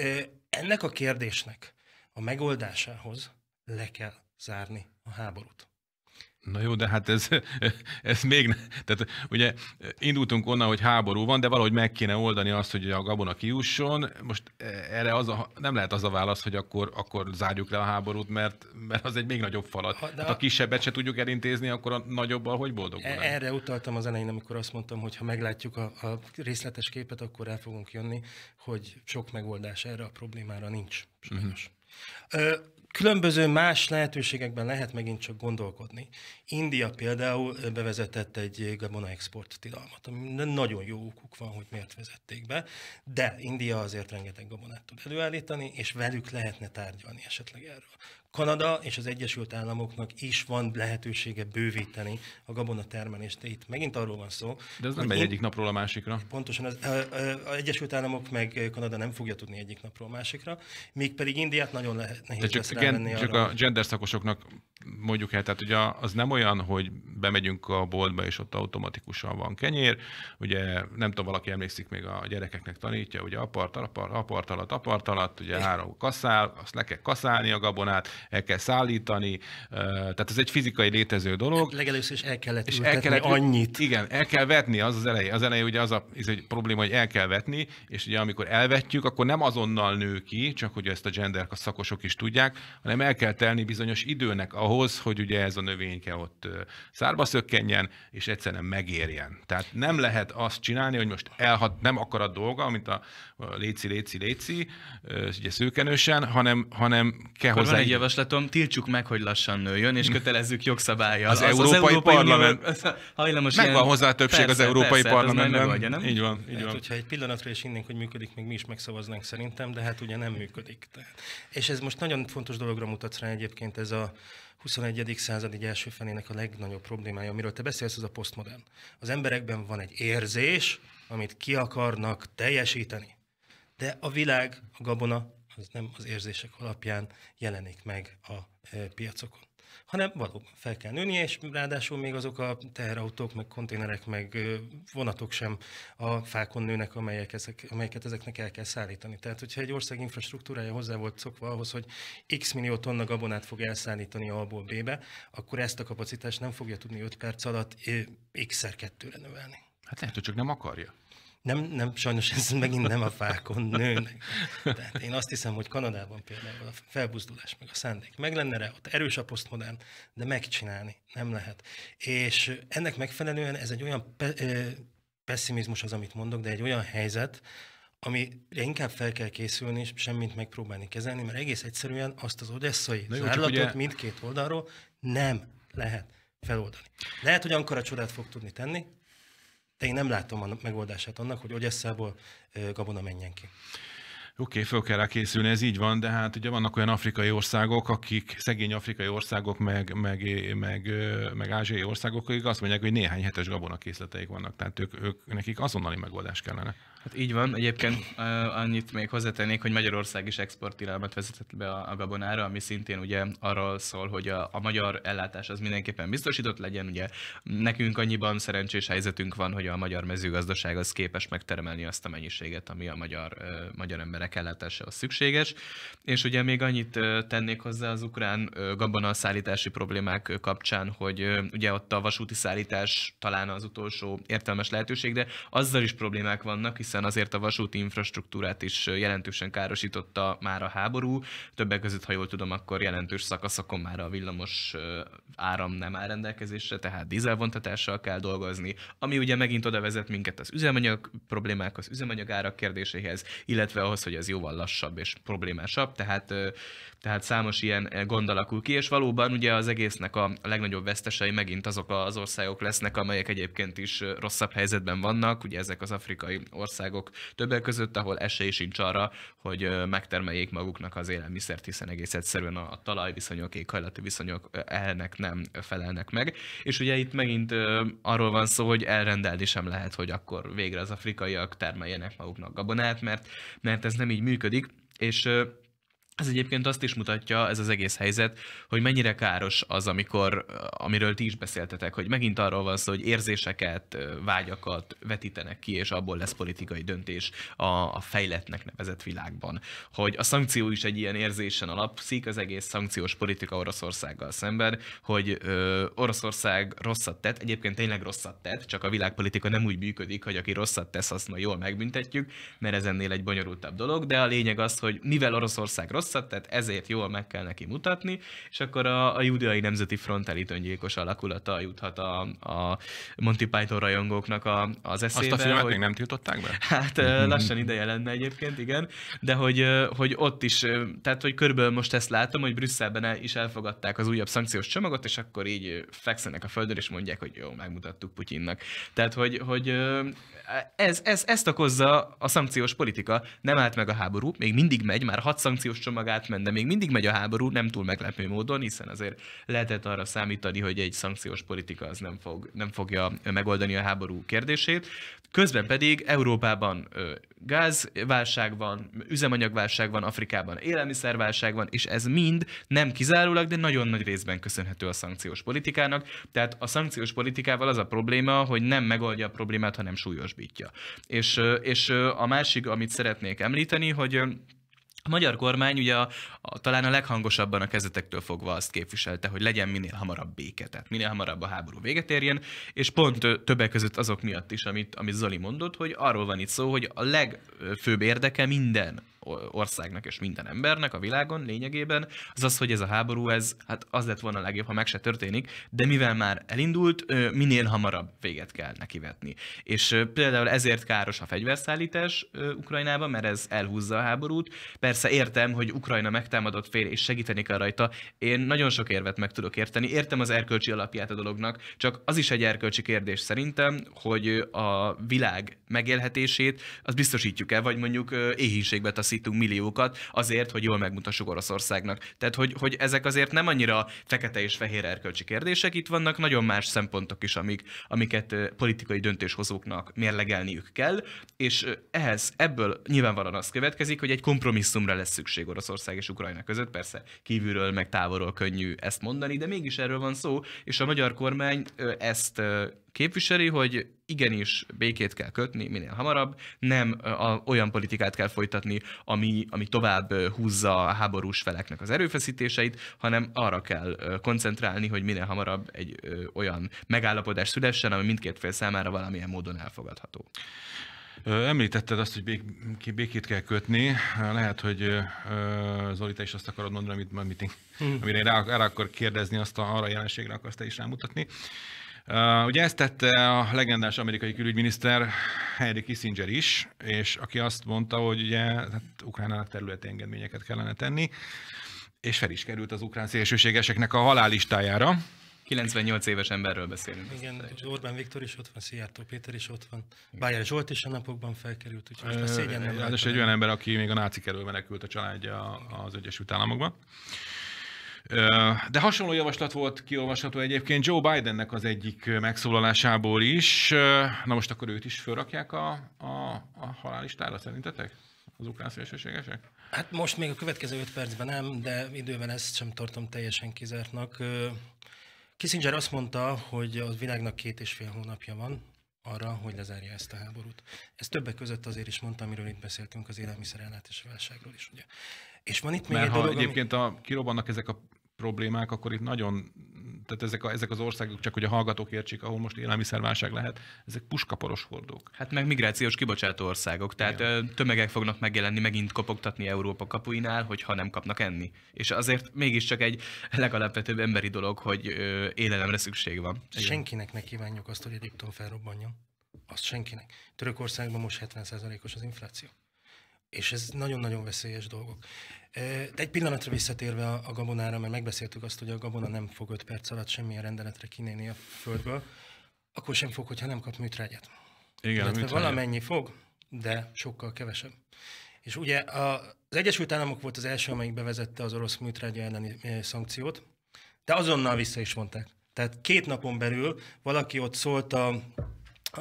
ennek a kérdésnek a megoldásához le kell zárni a háborút. Na jó, de hát ez, ez még nem. Tehát ugye indultunk onnan, hogy háború van, de valahogy meg kéne oldani azt, hogy a gabona kijusson. Most e, erre az a, nem lehet az a válasz, hogy akkor, akkor zárjuk le a háborút, mert, mert az egy még nagyobb falat. Ha, hát a kisebbet se tudjuk elintézni, akkor a nagyobbal hogy boldog e, Erre utaltam az elején, amikor azt mondtam, hogy ha meglátjuk a, a részletes képet, akkor el fogunk jönni, hogy sok megoldás erre a problémára nincs. Sajnos. Mm-hmm. Különböző más lehetőségekben lehet megint csak gondolkodni. India például bevezetett egy gabona export tilalmat, ami nagyon jó okuk van, hogy miért vezették be, de India azért rengeteg gabonát tud előállítani, és velük lehetne tárgyalni esetleg erről. Kanada és az Egyesült Államoknak is van lehetősége bővíteni a gabona termelést. De itt megint arról van szó. De ez nem megy egyik napról a másikra. Pontosan, az, az Egyesült Államok meg Kanada nem fogja tudni egyik napról a másikra, míg pedig Indiát nagyon lehet, nehéz De csak, lesz gen, csak a gender szakosoknak mondjuk el, tehát ugye az nem olyan, hogy bemegyünk a boltba, és ott automatikusan van kenyér. Ugye nem tudom, valaki emlékszik, még a gyerekeknek tanítja, ugye apartalat, apartalat, apartalat, ugye három kaszál, azt le kell kaszálni a gabonát, el kell szállítani, tehát ez egy fizikai létező dolog. Legelőször is el kellett és el kellett, annyit. Igen, el kell vetni, az az eleje. Az eleje ugye az a ez egy probléma, hogy el kell vetni, és ugye amikor elvetjük, akkor nem azonnal nő ki, csak hogy ezt a gender szakosok is tudják, hanem el kell telni bizonyos időnek, ahol ahhoz, hogy ugye ez a növényke ott szárba szökkenjen, és egyszerűen megérjen. Tehát nem lehet azt csinálni, hogy most elhat, nem akar a dolga, mint a léci, léci, léci, ugye szőkenősen, hanem, hanem kell hozzá... Van egy javaslatom, tiltsuk meg, hogy lassan nőjön, és mm. kötelezzük jogszabályjal. Az, az, Európai, az Európai Parlament. Unió, hajlamos Megvan hozzá többség persze, az Európai persze, hát Parlamentben. Az nem? Így van, így hát, van. hogyha egy pillanatra is innénk, hogy működik, még mi is megszavaznánk szerintem, de hát ugye nem működik. Tehát. És ez most nagyon fontos dologra mutatsz rá egyébként ez a 21. századi első felének a legnagyobb problémája, amiről te beszélsz, az a posztmodern. Az emberekben van egy érzés, amit ki akarnak teljesíteni. De a világ, a gabona, az nem az érzések alapján jelenik meg a e, piacokon hanem valóban fel kell nőnie, és ráadásul még azok a teherautók, meg konténerek, meg vonatok sem a fákon nőnek, amelyek ezek, amelyeket ezeknek el kell szállítani. Tehát, hogyha egy ország infrastruktúrája hozzá volt szokva ahhoz, hogy x millió tonna gabonát fog elszállítani A-ból B-be, akkor ezt a kapacitást nem fogja tudni 5 perc alatt x-szer kettőre növelni. Hát lehet, hogy csak nem akarja nem, nem, sajnos ez megint nem a fákon nőnek. Tehát én azt hiszem, hogy Kanadában például a felbuzdulás meg a szándék meg lenne rá, ott erős a posztmodern, de megcsinálni nem lehet. És ennek megfelelően ez egy olyan pe- pessimizmus az, amit mondok, de egy olyan helyzet, ami inkább fel kell készülni, és semmit megpróbálni kezelni, mert egész egyszerűen azt az odesszai Na zárlatot ugye... mindkét oldalról nem lehet feloldani. Lehet, hogy Ankara csodát fog tudni tenni, én nem látom a megoldását annak, hogy Ogyesszából gabona menjen ki. Oké, okay, föl kell rá készülni, ez így van, de hát ugye vannak olyan afrikai országok, akik, szegény afrikai országok, meg, meg, meg, meg ázsiai országok, akik azt mondják, hogy néhány hetes gabonakészleteik vannak, tehát ők, ők, nekik azonnali megoldás kellene. Hát így van, egyébként uh, annyit még hozzátennék, hogy Magyarország is exporttilalmat vezetett be a, a gabonára, ami szintén ugye arról szól, hogy a, a magyar ellátás az mindenképpen biztosított legyen, ugye nekünk annyiban szerencsés helyzetünk van, hogy a magyar mezőgazdaság az képes megtermelni azt a mennyiséget, ami a magyar, uh, magyar emberek ellátása szükséges, és ugye még annyit uh, tennék hozzá az ukrán uh, gabona szállítási problémák kapcsán, hogy uh, ugye ott a vasúti szállítás talán az utolsó értelmes lehetőség, de azzal is problémák vannak, hiszen hiszen azért a vasúti infrastruktúrát is jelentősen károsította már a háború. Többek között, ha jól tudom, akkor jelentős szakaszokon már a villamos áram nem áll rendelkezésre, tehát dízelvontatással kell dolgozni, ami ugye megint oda vezet minket az üzemanyag problémákhoz, üzemanyag árak kérdéséhez, illetve ahhoz, hogy ez jóval lassabb és problémásabb, tehát tehát számos ilyen eh, gond alakul ki, és valóban ugye az egésznek a legnagyobb vesztesei megint azok az országok lesznek, amelyek egyébként is eh, rosszabb helyzetben vannak, ugye ezek az afrikai országok többek között, ahol esély sincs arra, hogy eh, megtermeljék maguknak az élelmiszert, hiszen egész egyszerűen a talajviszonyok, éghajlati viszonyok ennek nem felelnek meg. És ugye itt megint arról van szó, hogy elrendelni sem lehet, hogy akkor végre az afrikaiak termeljenek maguknak gabonát, mert, mert ez nem így működik, és ez egyébként azt is mutatja, ez az egész helyzet, hogy mennyire káros az, amikor, amiről ti is beszéltetek, hogy megint arról van szó, hogy érzéseket, vágyakat vetítenek ki, és abból lesz politikai döntés a, a fejletnek nevezett világban. Hogy a szankció is egy ilyen érzésen alapszik, az egész szankciós politika Oroszországgal szemben, hogy ö, Oroszország rosszat tett, egyébként tényleg rosszat tett, csak a világpolitika nem úgy működik, hogy aki rosszat tesz, azt majd jól megbüntetjük, mert ez ennél egy bonyolultabb dolog, de a lényeg az, hogy mivel Oroszország rossz, rosszat, tehát ezért jól meg kell neki mutatni, és akkor a, a judeai nemzeti front elitöngyilkos alakulata juthat a, a Monty Python rajongóknak a, az eszébe. Azt a filmet hogy, még nem tiltották be? Hát mhm. lassan ideje lenne egyébként, igen, de hogy, hogy ott is, tehát hogy körülbelül most ezt látom, hogy Brüsszelben is elfogadták az újabb szankciós csomagot, és akkor így fekszenek a földön, és mondják, hogy jó, megmutattuk Putyinnak. Tehát, hogy, hogy ez, ez, ezt okozza a szankciós politika. Nem állt meg a háború, még mindig megy, már hat szankciós csomag magát átment, de még mindig megy a háború, nem túl meglepő módon, hiszen azért lehetett arra számítani, hogy egy szankciós politika az nem, fog, nem fogja megoldani a háború kérdését. Közben pedig Európában gázválság van, üzemanyagválság van, Afrikában élelmiszerválság van, és ez mind nem kizárólag, de nagyon nagy részben köszönhető a szankciós politikának. Tehát a szankciós politikával az a probléma, hogy nem megoldja a problémát, hanem súlyosbítja. És, és a másik, amit szeretnék említeni, hogy a magyar kormány ugye a, a, talán a leghangosabban a kezdetektől fogva azt képviselte, hogy legyen minél hamarabb béke, tehát minél hamarabb a háború véget érjen, és pont többek között azok miatt is, amit, amit Zoli mondott, hogy arról van itt szó, hogy a legfőbb érdeke minden országnak és minden embernek a világon lényegében, az az, hogy ez a háború, ez hát az lett volna a legjobb, ha meg se történik, de mivel már elindult, minél hamarabb véget kell neki vetni. És például ezért káros a fegyverszállítás Ukrajnába, mert ez elhúzza a háborút. Persze értem, hogy Ukrajna megtámadott fél, és segíteni kell rajta. Én nagyon sok érvet meg tudok érteni. Értem az erkölcsi alapját a dolognak, csak az is egy erkölcsi kérdés szerintem, hogy a világ megélhetését az biztosítjuk-e, vagy mondjuk éhínségbe taszítjuk feszítünk milliókat azért, hogy jól megmutassuk Oroszországnak. Tehát, hogy, hogy ezek azért nem annyira fekete és fehér erkölcsi kérdések, itt vannak nagyon más szempontok is, amik, amiket politikai döntéshozóknak mérlegelniük kell, és ehhez, ebből nyilvánvalóan az következik, hogy egy kompromisszumra lesz szükség Oroszország és Ukrajna között, persze kívülről meg távolról könnyű ezt mondani, de mégis erről van szó, és a magyar kormány ezt képviseli, hogy igenis békét kell kötni minél hamarabb, nem a, olyan politikát kell folytatni, ami, ami tovább húzza a háborús feleknek az erőfeszítéseit, hanem arra kell koncentrálni, hogy minél hamarabb egy ö, olyan megállapodás szülessen, ami mindkét fél számára valamilyen módon elfogadható. Említetted azt, hogy békét kell kötni. Lehet, hogy Zoli, te is azt akarod mondani, amit, amit én, hm. amire én rá, rá akar kérdezni, azt a, arra a jelenségre akarsz te is rámutatni. Uh, ugye ezt tette a legendás amerikai külügyminiszter Henry Kissinger is, és aki azt mondta, hogy ugye hát Ukrajnának területi engedményeket kellene tenni, és fel is került az ukrán szélsőségeseknek a halálistájára. 98 éves emberről beszélünk. Igen, Orbán Viktor is ott van, Szijjártó Péter is ott van, Bájer Zsolt is a napokban felkerült, úgyhogy most a szégyen nem. Hát ez egy olyan ember, aki még a nácik kerül menekült a családja az Egyesült Államokban. De hasonló javaslat volt kiolvasható egyébként Joe Bidennek az egyik megszólalásából is. Na most akkor őt is fölrakják a, a, a halálistára szerintetek? Az ukrán szélsőségesek? Hát most még a következő öt percben nem, de időben ezt sem tartom teljesen kizártnak. Kissinger azt mondta, hogy a világnak két és fél hónapja van arra, hogy lezárja ezt a háborút. Ez többek között azért is mondta, amiről itt beszéltünk, az élelmiszerellátási válságról is. Ugye. És van itt még Mert egy ha dolog, egyébként ami... a, kirobbannak ezek a problémák, akkor itt nagyon, tehát ezek, a, ezek az országok, csak hogy a hallgatók értsék, ahol most élelmiszerválság lehet, ezek puskaporos hordók. Hát meg migrációs kibocsátó országok, tehát Igen. tömegek fognak megjelenni, megint kopogtatni Európa kapuinál, hogyha nem kapnak enni. És azért mégiscsak egy legalapvetőbb emberi dolog, hogy ö, élelemre szükség van. Igen. Senkinek ne kívánjuk azt, hogy Egyiptom felrobbanjon. Azt senkinek. Törökországban most 70%-os az infláció és ez nagyon-nagyon veszélyes dolgok. De egy pillanatra visszatérve a, gabonára, mert megbeszéltük azt, hogy a gabona nem fog 5 perc alatt semmilyen rendeletre kinéni a földből, akkor sem fog, hogyha nem kap műtrágyát. Igen, műtrágyát. valamennyi fog, de sokkal kevesebb. És ugye a, az Egyesült Államok volt az első, amelyik bevezette az orosz műtrágya elleni szankciót, de azonnal vissza is mondták. Tehát két napon belül valaki ott szólt a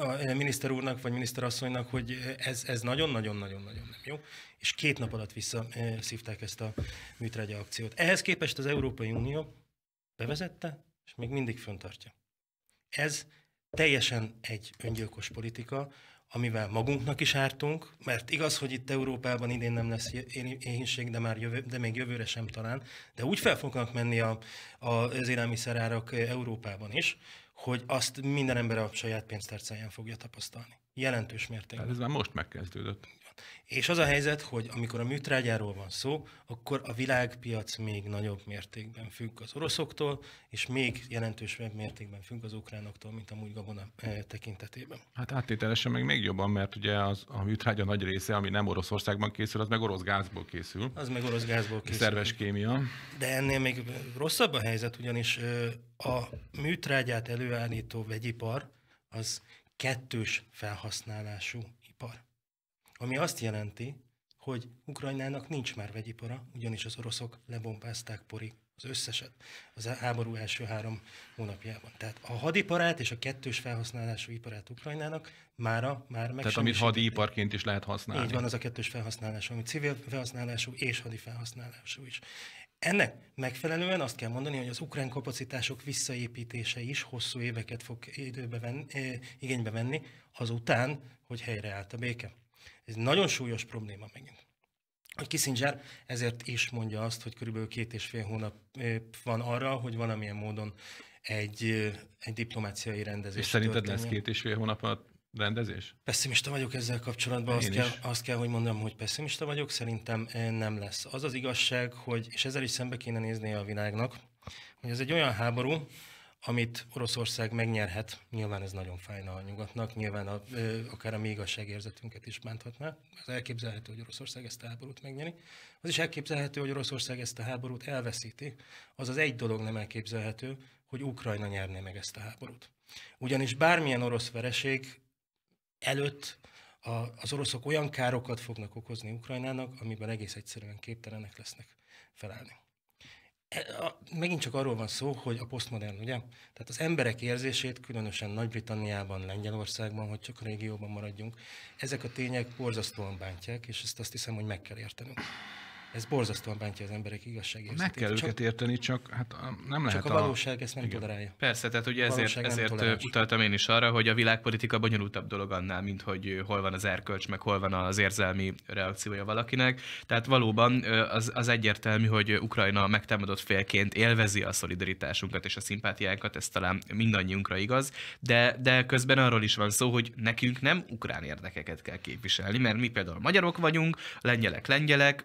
a miniszter úrnak vagy miniszterasszonynak, hogy ez, ez nagyon-nagyon-nagyon-nagyon nem jó, és két nap alatt visszaszívták ezt a műtrágya akciót. Ehhez képest az Európai Unió bevezette, és még mindig föntartja. Ez teljesen egy öngyilkos politika, amivel magunknak is ártunk, mert igaz, hogy itt Európában idén nem lesz éhínség, de, már jövő, de még jövőre sem talán, de úgy fel fognak menni a, a, az élelmiszerárak Európában is, hogy azt minden ember a saját pénztárcáján fogja tapasztalni. Jelentős mértékben. Hát ez már most megkezdődött. És az a helyzet, hogy amikor a műtrágyáról van szó, akkor a világpiac még nagyobb mértékben függ az oroszoktól, és még jelentősebb mértékben függ az ukránoktól, mint amúgy gabona eh, tekintetében. Hát áttételesen meg még jobban, mert ugye az, a műtrágya nagy része, ami nem Oroszországban készül, az meg orosz gázból készül. Az meg orosz gázból készül. Szerves kémia. De ennél még rosszabb a helyzet, ugyanis eh, a műtrágyát előállító vegyipar az kettős felhasználású ami azt jelenti, hogy Ukrajnának nincs már vegyipara, ugyanis az oroszok lebombázták Pori az összeset az háború első három hónapjában. Tehát a hadiparát és a kettős felhasználású iparát Ukrajnának mára már meg Tehát amit hadiparként is lehet használni. Így van, az a kettős felhasználású, ami civil felhasználású és hadi felhasználású is. Ennek megfelelően azt kell mondani, hogy az ukrán kapacitások visszaépítése is hosszú éveket fog időbe venni, eh, igénybe venni, azután, hogy helyreállt a béke. Ez nagyon súlyos probléma megint. A Kissinger ezért is mondja azt, hogy körülbelül két és fél hónap van arra, hogy valamilyen módon egy, egy diplomáciai rendezés. És szerinted történjen. lesz két és fél hónap a rendezés? Pessimista vagyok ezzel kapcsolatban, azt kell, azt kell, hogy mondjam, hogy pessimista vagyok, szerintem nem lesz. Az az igazság, hogy, és ezzel is szembe kéne nézni a világnak, hogy ez egy olyan háború, amit Oroszország megnyerhet, nyilván ez nagyon fájna a nyugatnak, nyilván a, ö, akár a mi igazságérzetünket is bánthatná. Az elképzelhető, hogy Oroszország ezt a háborút megnyeri. Az is elképzelhető, hogy Oroszország ezt a háborút elveszíti. Az az egy dolog nem elképzelhető, hogy Ukrajna nyerné meg ezt a háborút. Ugyanis bármilyen orosz vereség előtt a, az oroszok olyan károkat fognak okozni Ukrajnának, amiben egész egyszerűen képtelenek lesznek felállni megint csak arról van szó, hogy a posztmodern, ugye? Tehát az emberek érzését, különösen Nagy-Britanniában, Lengyelországban, hogy csak a régióban maradjunk, ezek a tények borzasztóan bántják, és ezt azt hiszem, hogy meg kell értenünk ez borzasztóan bántja az emberek igazságérzetét. Meg kell csak, őket érteni, csak hát nem lehet Csak a valóság a... ezt nem tolerálja. Persze, tehát ugye ezért, ezért utaltam én is arra, hogy a világpolitika bonyolultabb dolog annál, mint hogy hol van az erkölcs, meg hol van az érzelmi reakciója valakinek. Tehát valóban az, az egyértelmű, hogy Ukrajna megtámadott félként élvezi a szolidaritásunkat és a szimpátiánkat, ez talán mindannyiunkra igaz, de, de közben arról is van szó, hogy nekünk nem ukrán érdekeket kell képviselni, mert mi például magyarok vagyunk, lengyelek lengyelek,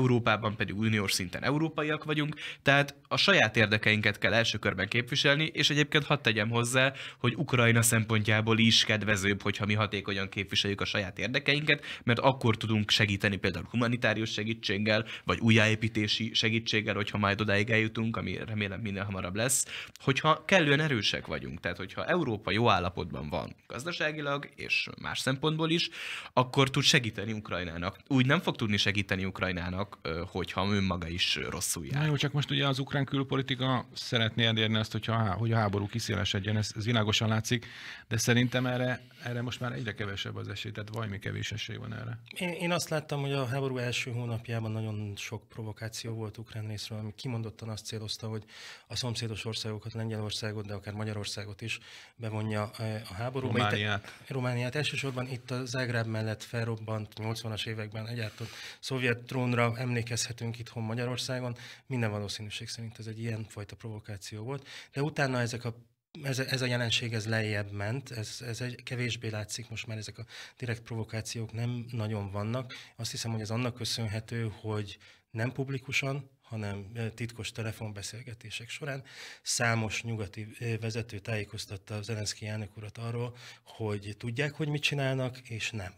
Európában pedig uniós szinten európaiak vagyunk, tehát a saját érdekeinket kell első körben képviselni, és egyébként hadd tegyem hozzá, hogy Ukrajna szempontjából is kedvezőbb, hogyha mi hatékonyan képviseljük a saját érdekeinket, mert akkor tudunk segíteni például humanitárius segítséggel, vagy újjáépítési segítséggel, hogyha majd odáig eljutunk, ami remélem minél hamarabb lesz, hogyha kellően erősek vagyunk, tehát hogyha Európa jó állapotban van gazdaságilag és más szempontból is, akkor tud segíteni Ukrajnának. Úgy nem fog tudni segíteni Ukrajnának, csak hogyha önmaga is rosszul jár. Na jó, csak most ugye az ukrán külpolitika szeretné elérni azt, hogyha, hogy a háború kiszélesedjen, ez, ez világosan látszik, de szerintem erre, erre most már egyre kevesebb az esély, tehát valami kevés esély van erre. Én, én azt láttam, hogy a háború első hónapjában nagyon sok provokáció volt ukrán részről, ami kimondottan azt célozta, hogy a szomszédos országokat, Lengyelországot, de akár Magyarországot is bevonja a háborúba. Romániát. Itt, Romániát elsősorban itt a Zágráb mellett felrobbant 80-as években egyáltalán szovjet trónra emlékezhetünk itthon Magyarországon, minden valószínűség szerint ez egy ilyen fajta provokáció volt, de utána ezek a ez, ez a jelenség ez lejjebb ment, ez, ez egy, kevésbé látszik most már, ezek a direkt provokációk nem nagyon vannak. Azt hiszem, hogy ez annak köszönhető, hogy nem publikusan, hanem eh, titkos telefonbeszélgetések során számos nyugati eh, vezető tájékoztatta Zelenszky elnök urat arról, hogy tudják, hogy mit csinálnak, és nem.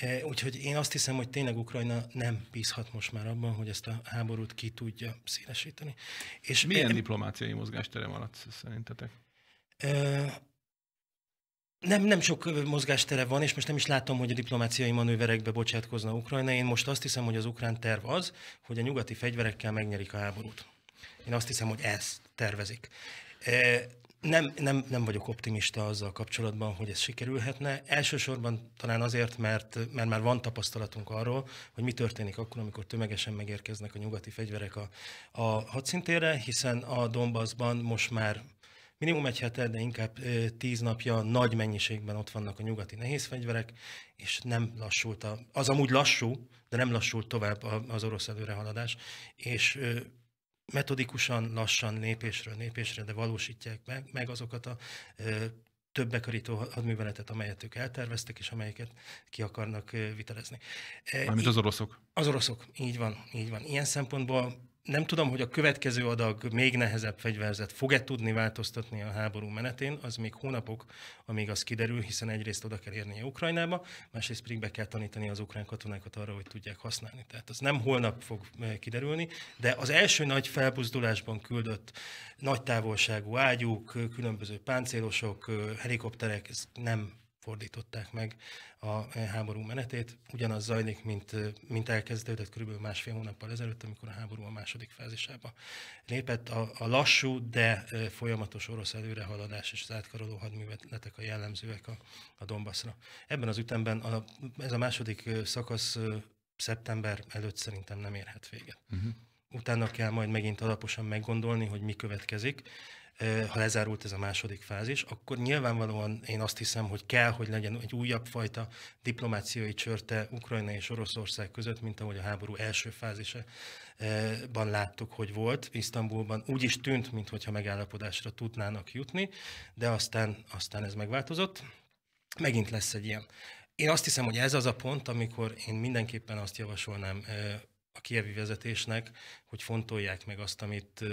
E, úgyhogy én azt hiszem, hogy tényleg Ukrajna nem bízhat most már abban, hogy ezt a háborút ki tudja szélesíteni. És Milyen én... E, diplomáciai mozgástere maradt szerintetek? E- Nem, nem sok mozgástere van, és most nem is látom, hogy a diplomáciai manőverekbe bocsátkozna Ukrajna. Én most azt hiszem, hogy az ukrán terv az, hogy a nyugati fegyverekkel megnyerik a háborút. Én azt hiszem, hogy ezt tervezik. E, nem, nem, nem vagyok optimista azzal kapcsolatban, hogy ez sikerülhetne. Elsősorban talán azért, mert, mert már van tapasztalatunk arról, hogy mi történik akkor, amikor tömegesen megérkeznek a nyugati fegyverek a, a hadszintére, hiszen a Donbassban most már minimum egy hete, de inkább tíz napja nagy mennyiségben ott vannak a nyugati nehéz fegyverek, és nem lassult, a, az amúgy lassú, de nem lassult tovább az orosz előrehaladás, és metodikusan, lassan, lépésről lépésre, de valósítják meg, meg azokat a többekörító hadműveletet, amelyet ők elterveztek, és amelyeket ki akarnak vitelezni. E, Mármint az oroszok. Az oroszok, így van, így van. Ilyen szempontból nem tudom, hogy a következő adag még nehezebb fegyverzet fog-e tudni változtatni a háború menetén, az még hónapok, amíg az kiderül, hiszen egyrészt oda kell érnie Ukrajnába, másrészt pedig be kell tanítani az ukrán katonákat arra, hogy tudják használni. Tehát az nem holnap fog eh, kiderülni, de az első nagy felbuzdulásban küldött nagy távolságú ágyúk, különböző páncélosok, eh, helikopterek, ez nem fordították meg a e, háború menetét. Ugyanaz zajlik, mint, e, mint elkezdődött kb. másfél hónappal ezelőtt, amikor a háború a második fázisába lépett. A, a lassú, de e, folyamatos orosz előrehaladás és az átkaroló hadműveletek a jellemzőek a, a Donbassra. Ebben az ütemben a, ez a második szakasz szeptember előtt szerintem nem érhet véget. Uh-huh. Utána kell majd megint alaposan meggondolni, hogy mi következik ha lezárult ez a második fázis, akkor nyilvánvalóan én azt hiszem, hogy kell, hogy legyen egy újabb fajta diplomáciai csörte Ukrajna és Oroszország között, mint ahogy a háború első fázise ban láttuk, hogy volt Isztambulban. Úgy is tűnt, mintha megállapodásra tudnának jutni, de aztán, aztán ez megváltozott. Megint lesz egy ilyen. Én azt hiszem, hogy ez az a pont, amikor én mindenképpen azt javasolnám a kievi vezetésnek, hogy fontolják meg azt, amit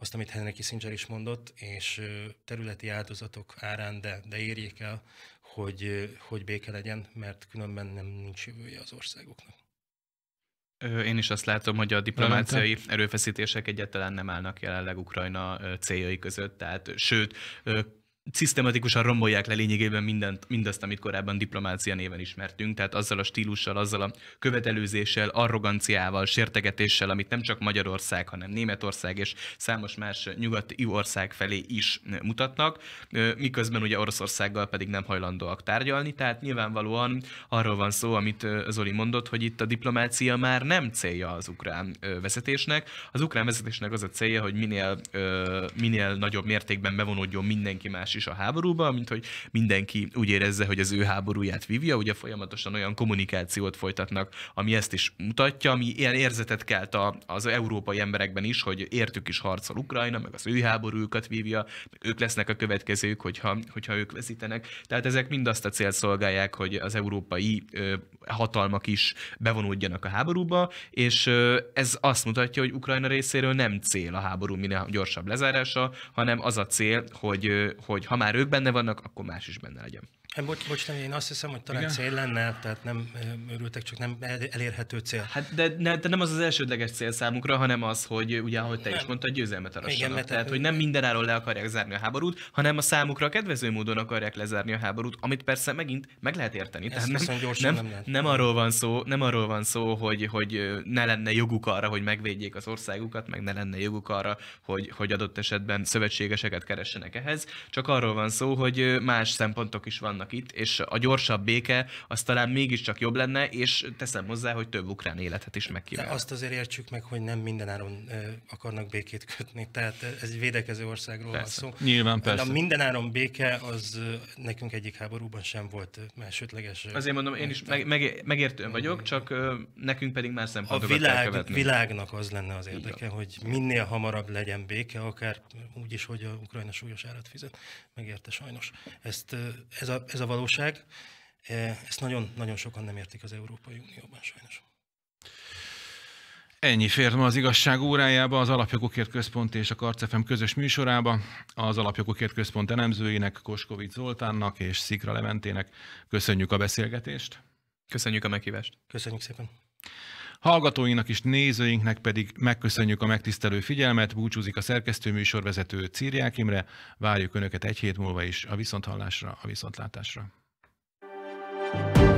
azt, amit Henry Kissinger is mondott, és területi áldozatok árán, de, de érjék el, hogy, hogy béke legyen, mert különben nem nincs jövője az országoknak. Én is azt látom, hogy a diplomáciai erőfeszítések egyáltalán nem állnak jelenleg Ukrajna céljai között, tehát sőt, szisztematikusan rombolják le lényegében mindent, mindazt, amit korábban diplomácia néven ismertünk, tehát azzal a stílussal, azzal a követelőzéssel, arroganciával, sértegetéssel, amit nem csak Magyarország, hanem Németország és számos más nyugati ország felé is mutatnak, miközben ugye Oroszországgal pedig nem hajlandóak tárgyalni, tehát nyilvánvalóan arról van szó, amit Zoli mondott, hogy itt a diplomácia már nem célja az ukrán vezetésnek. Az ukrán vezetésnek az a célja, hogy minél, minél nagyobb mértékben bevonódjon mindenki más beleszólás is a háborúba, mint hogy mindenki úgy érezze, hogy az ő háborúját vívja, ugye folyamatosan olyan kommunikációt folytatnak, ami ezt is mutatja, ami ilyen érzetet kelt a, az európai emberekben is, hogy értük is harcol Ukrajna, meg az ő háborújukat vívja, ők lesznek a következők, hogyha, hogyha ők veszítenek. Tehát ezek mind azt a célt szolgálják, hogy az európai hatalmak is bevonódjanak a háborúba, és ez azt mutatja, hogy Ukrajna részéről nem cél a háború minél gyorsabb lezárása, hanem az a cél, hogy, hogy hogy ha már ők benne vannak, akkor más is benne legyen. Hát bocs, bocs, nem, én azt hiszem, hogy talán Igen? cél lenne, tehát nem örültek, csak nem elérhető cél. Hát de, ne, de nem az az elsődleges cél számukra, hanem az, hogy ugye, ahogy te nem. is mondtad, győzelmet arassanak. Igen, mert tehát, hogy nem mindenáról le akarják zárni a háborút, hanem a számukra kedvező módon akarják lezárni a háborút, amit persze megint meg lehet érteni. Ezt tehát nem, gyorsan nem, nem, lehet. nem, arról van szó, nem arról van szó, hogy, hogy ne lenne joguk arra, hogy megvédjék az országukat, meg ne lenne joguk arra, hogy, hogy adott esetben szövetségeseket keressenek ehhez, csak arról van szó, hogy más szempontok is vannak vannak itt, és a gyorsabb béke az talán mégiscsak jobb lenne, és teszem hozzá, hogy több ukrán életet is megkíván. De azt azért értsük meg, hogy nem mindenáron akarnak békét kötni, tehát ez egy védekező országról persze. van szó. Nyilván persze. De a mindenáron béke az nekünk egyik háborúban sem volt elsődleges. Azért mondom, én is meg, meg, megértő vagyok, csak nekünk pedig már szempontokat A világ, kell világnak az lenne az érdeke, hogy minél hamarabb legyen béke, akár úgy is, hogy a Ukrajna súlyos árat fizet. Megérte sajnos. Ezt, ez a, ez a valóság. E, ezt nagyon-nagyon sokan nem értik az Európai Unióban sajnos. Ennyi fért ma az igazság órájába, az Alapjogokért Központ és a Karcefem közös műsorába. Az Alapjogokért Központ elemzőinek, Koskovic Zoltánnak és Szikra Leventének köszönjük a beszélgetést. Köszönjük a meghívást. Köszönjük szépen. Hallgatóinknak és nézőinknek pedig megköszönjük a megtisztelő figyelmet, búcsúzik a szerkesztő műsorvezető Círiák Imre, várjuk Önöket egy hét múlva is a viszonthallásra, a viszontlátásra. thank you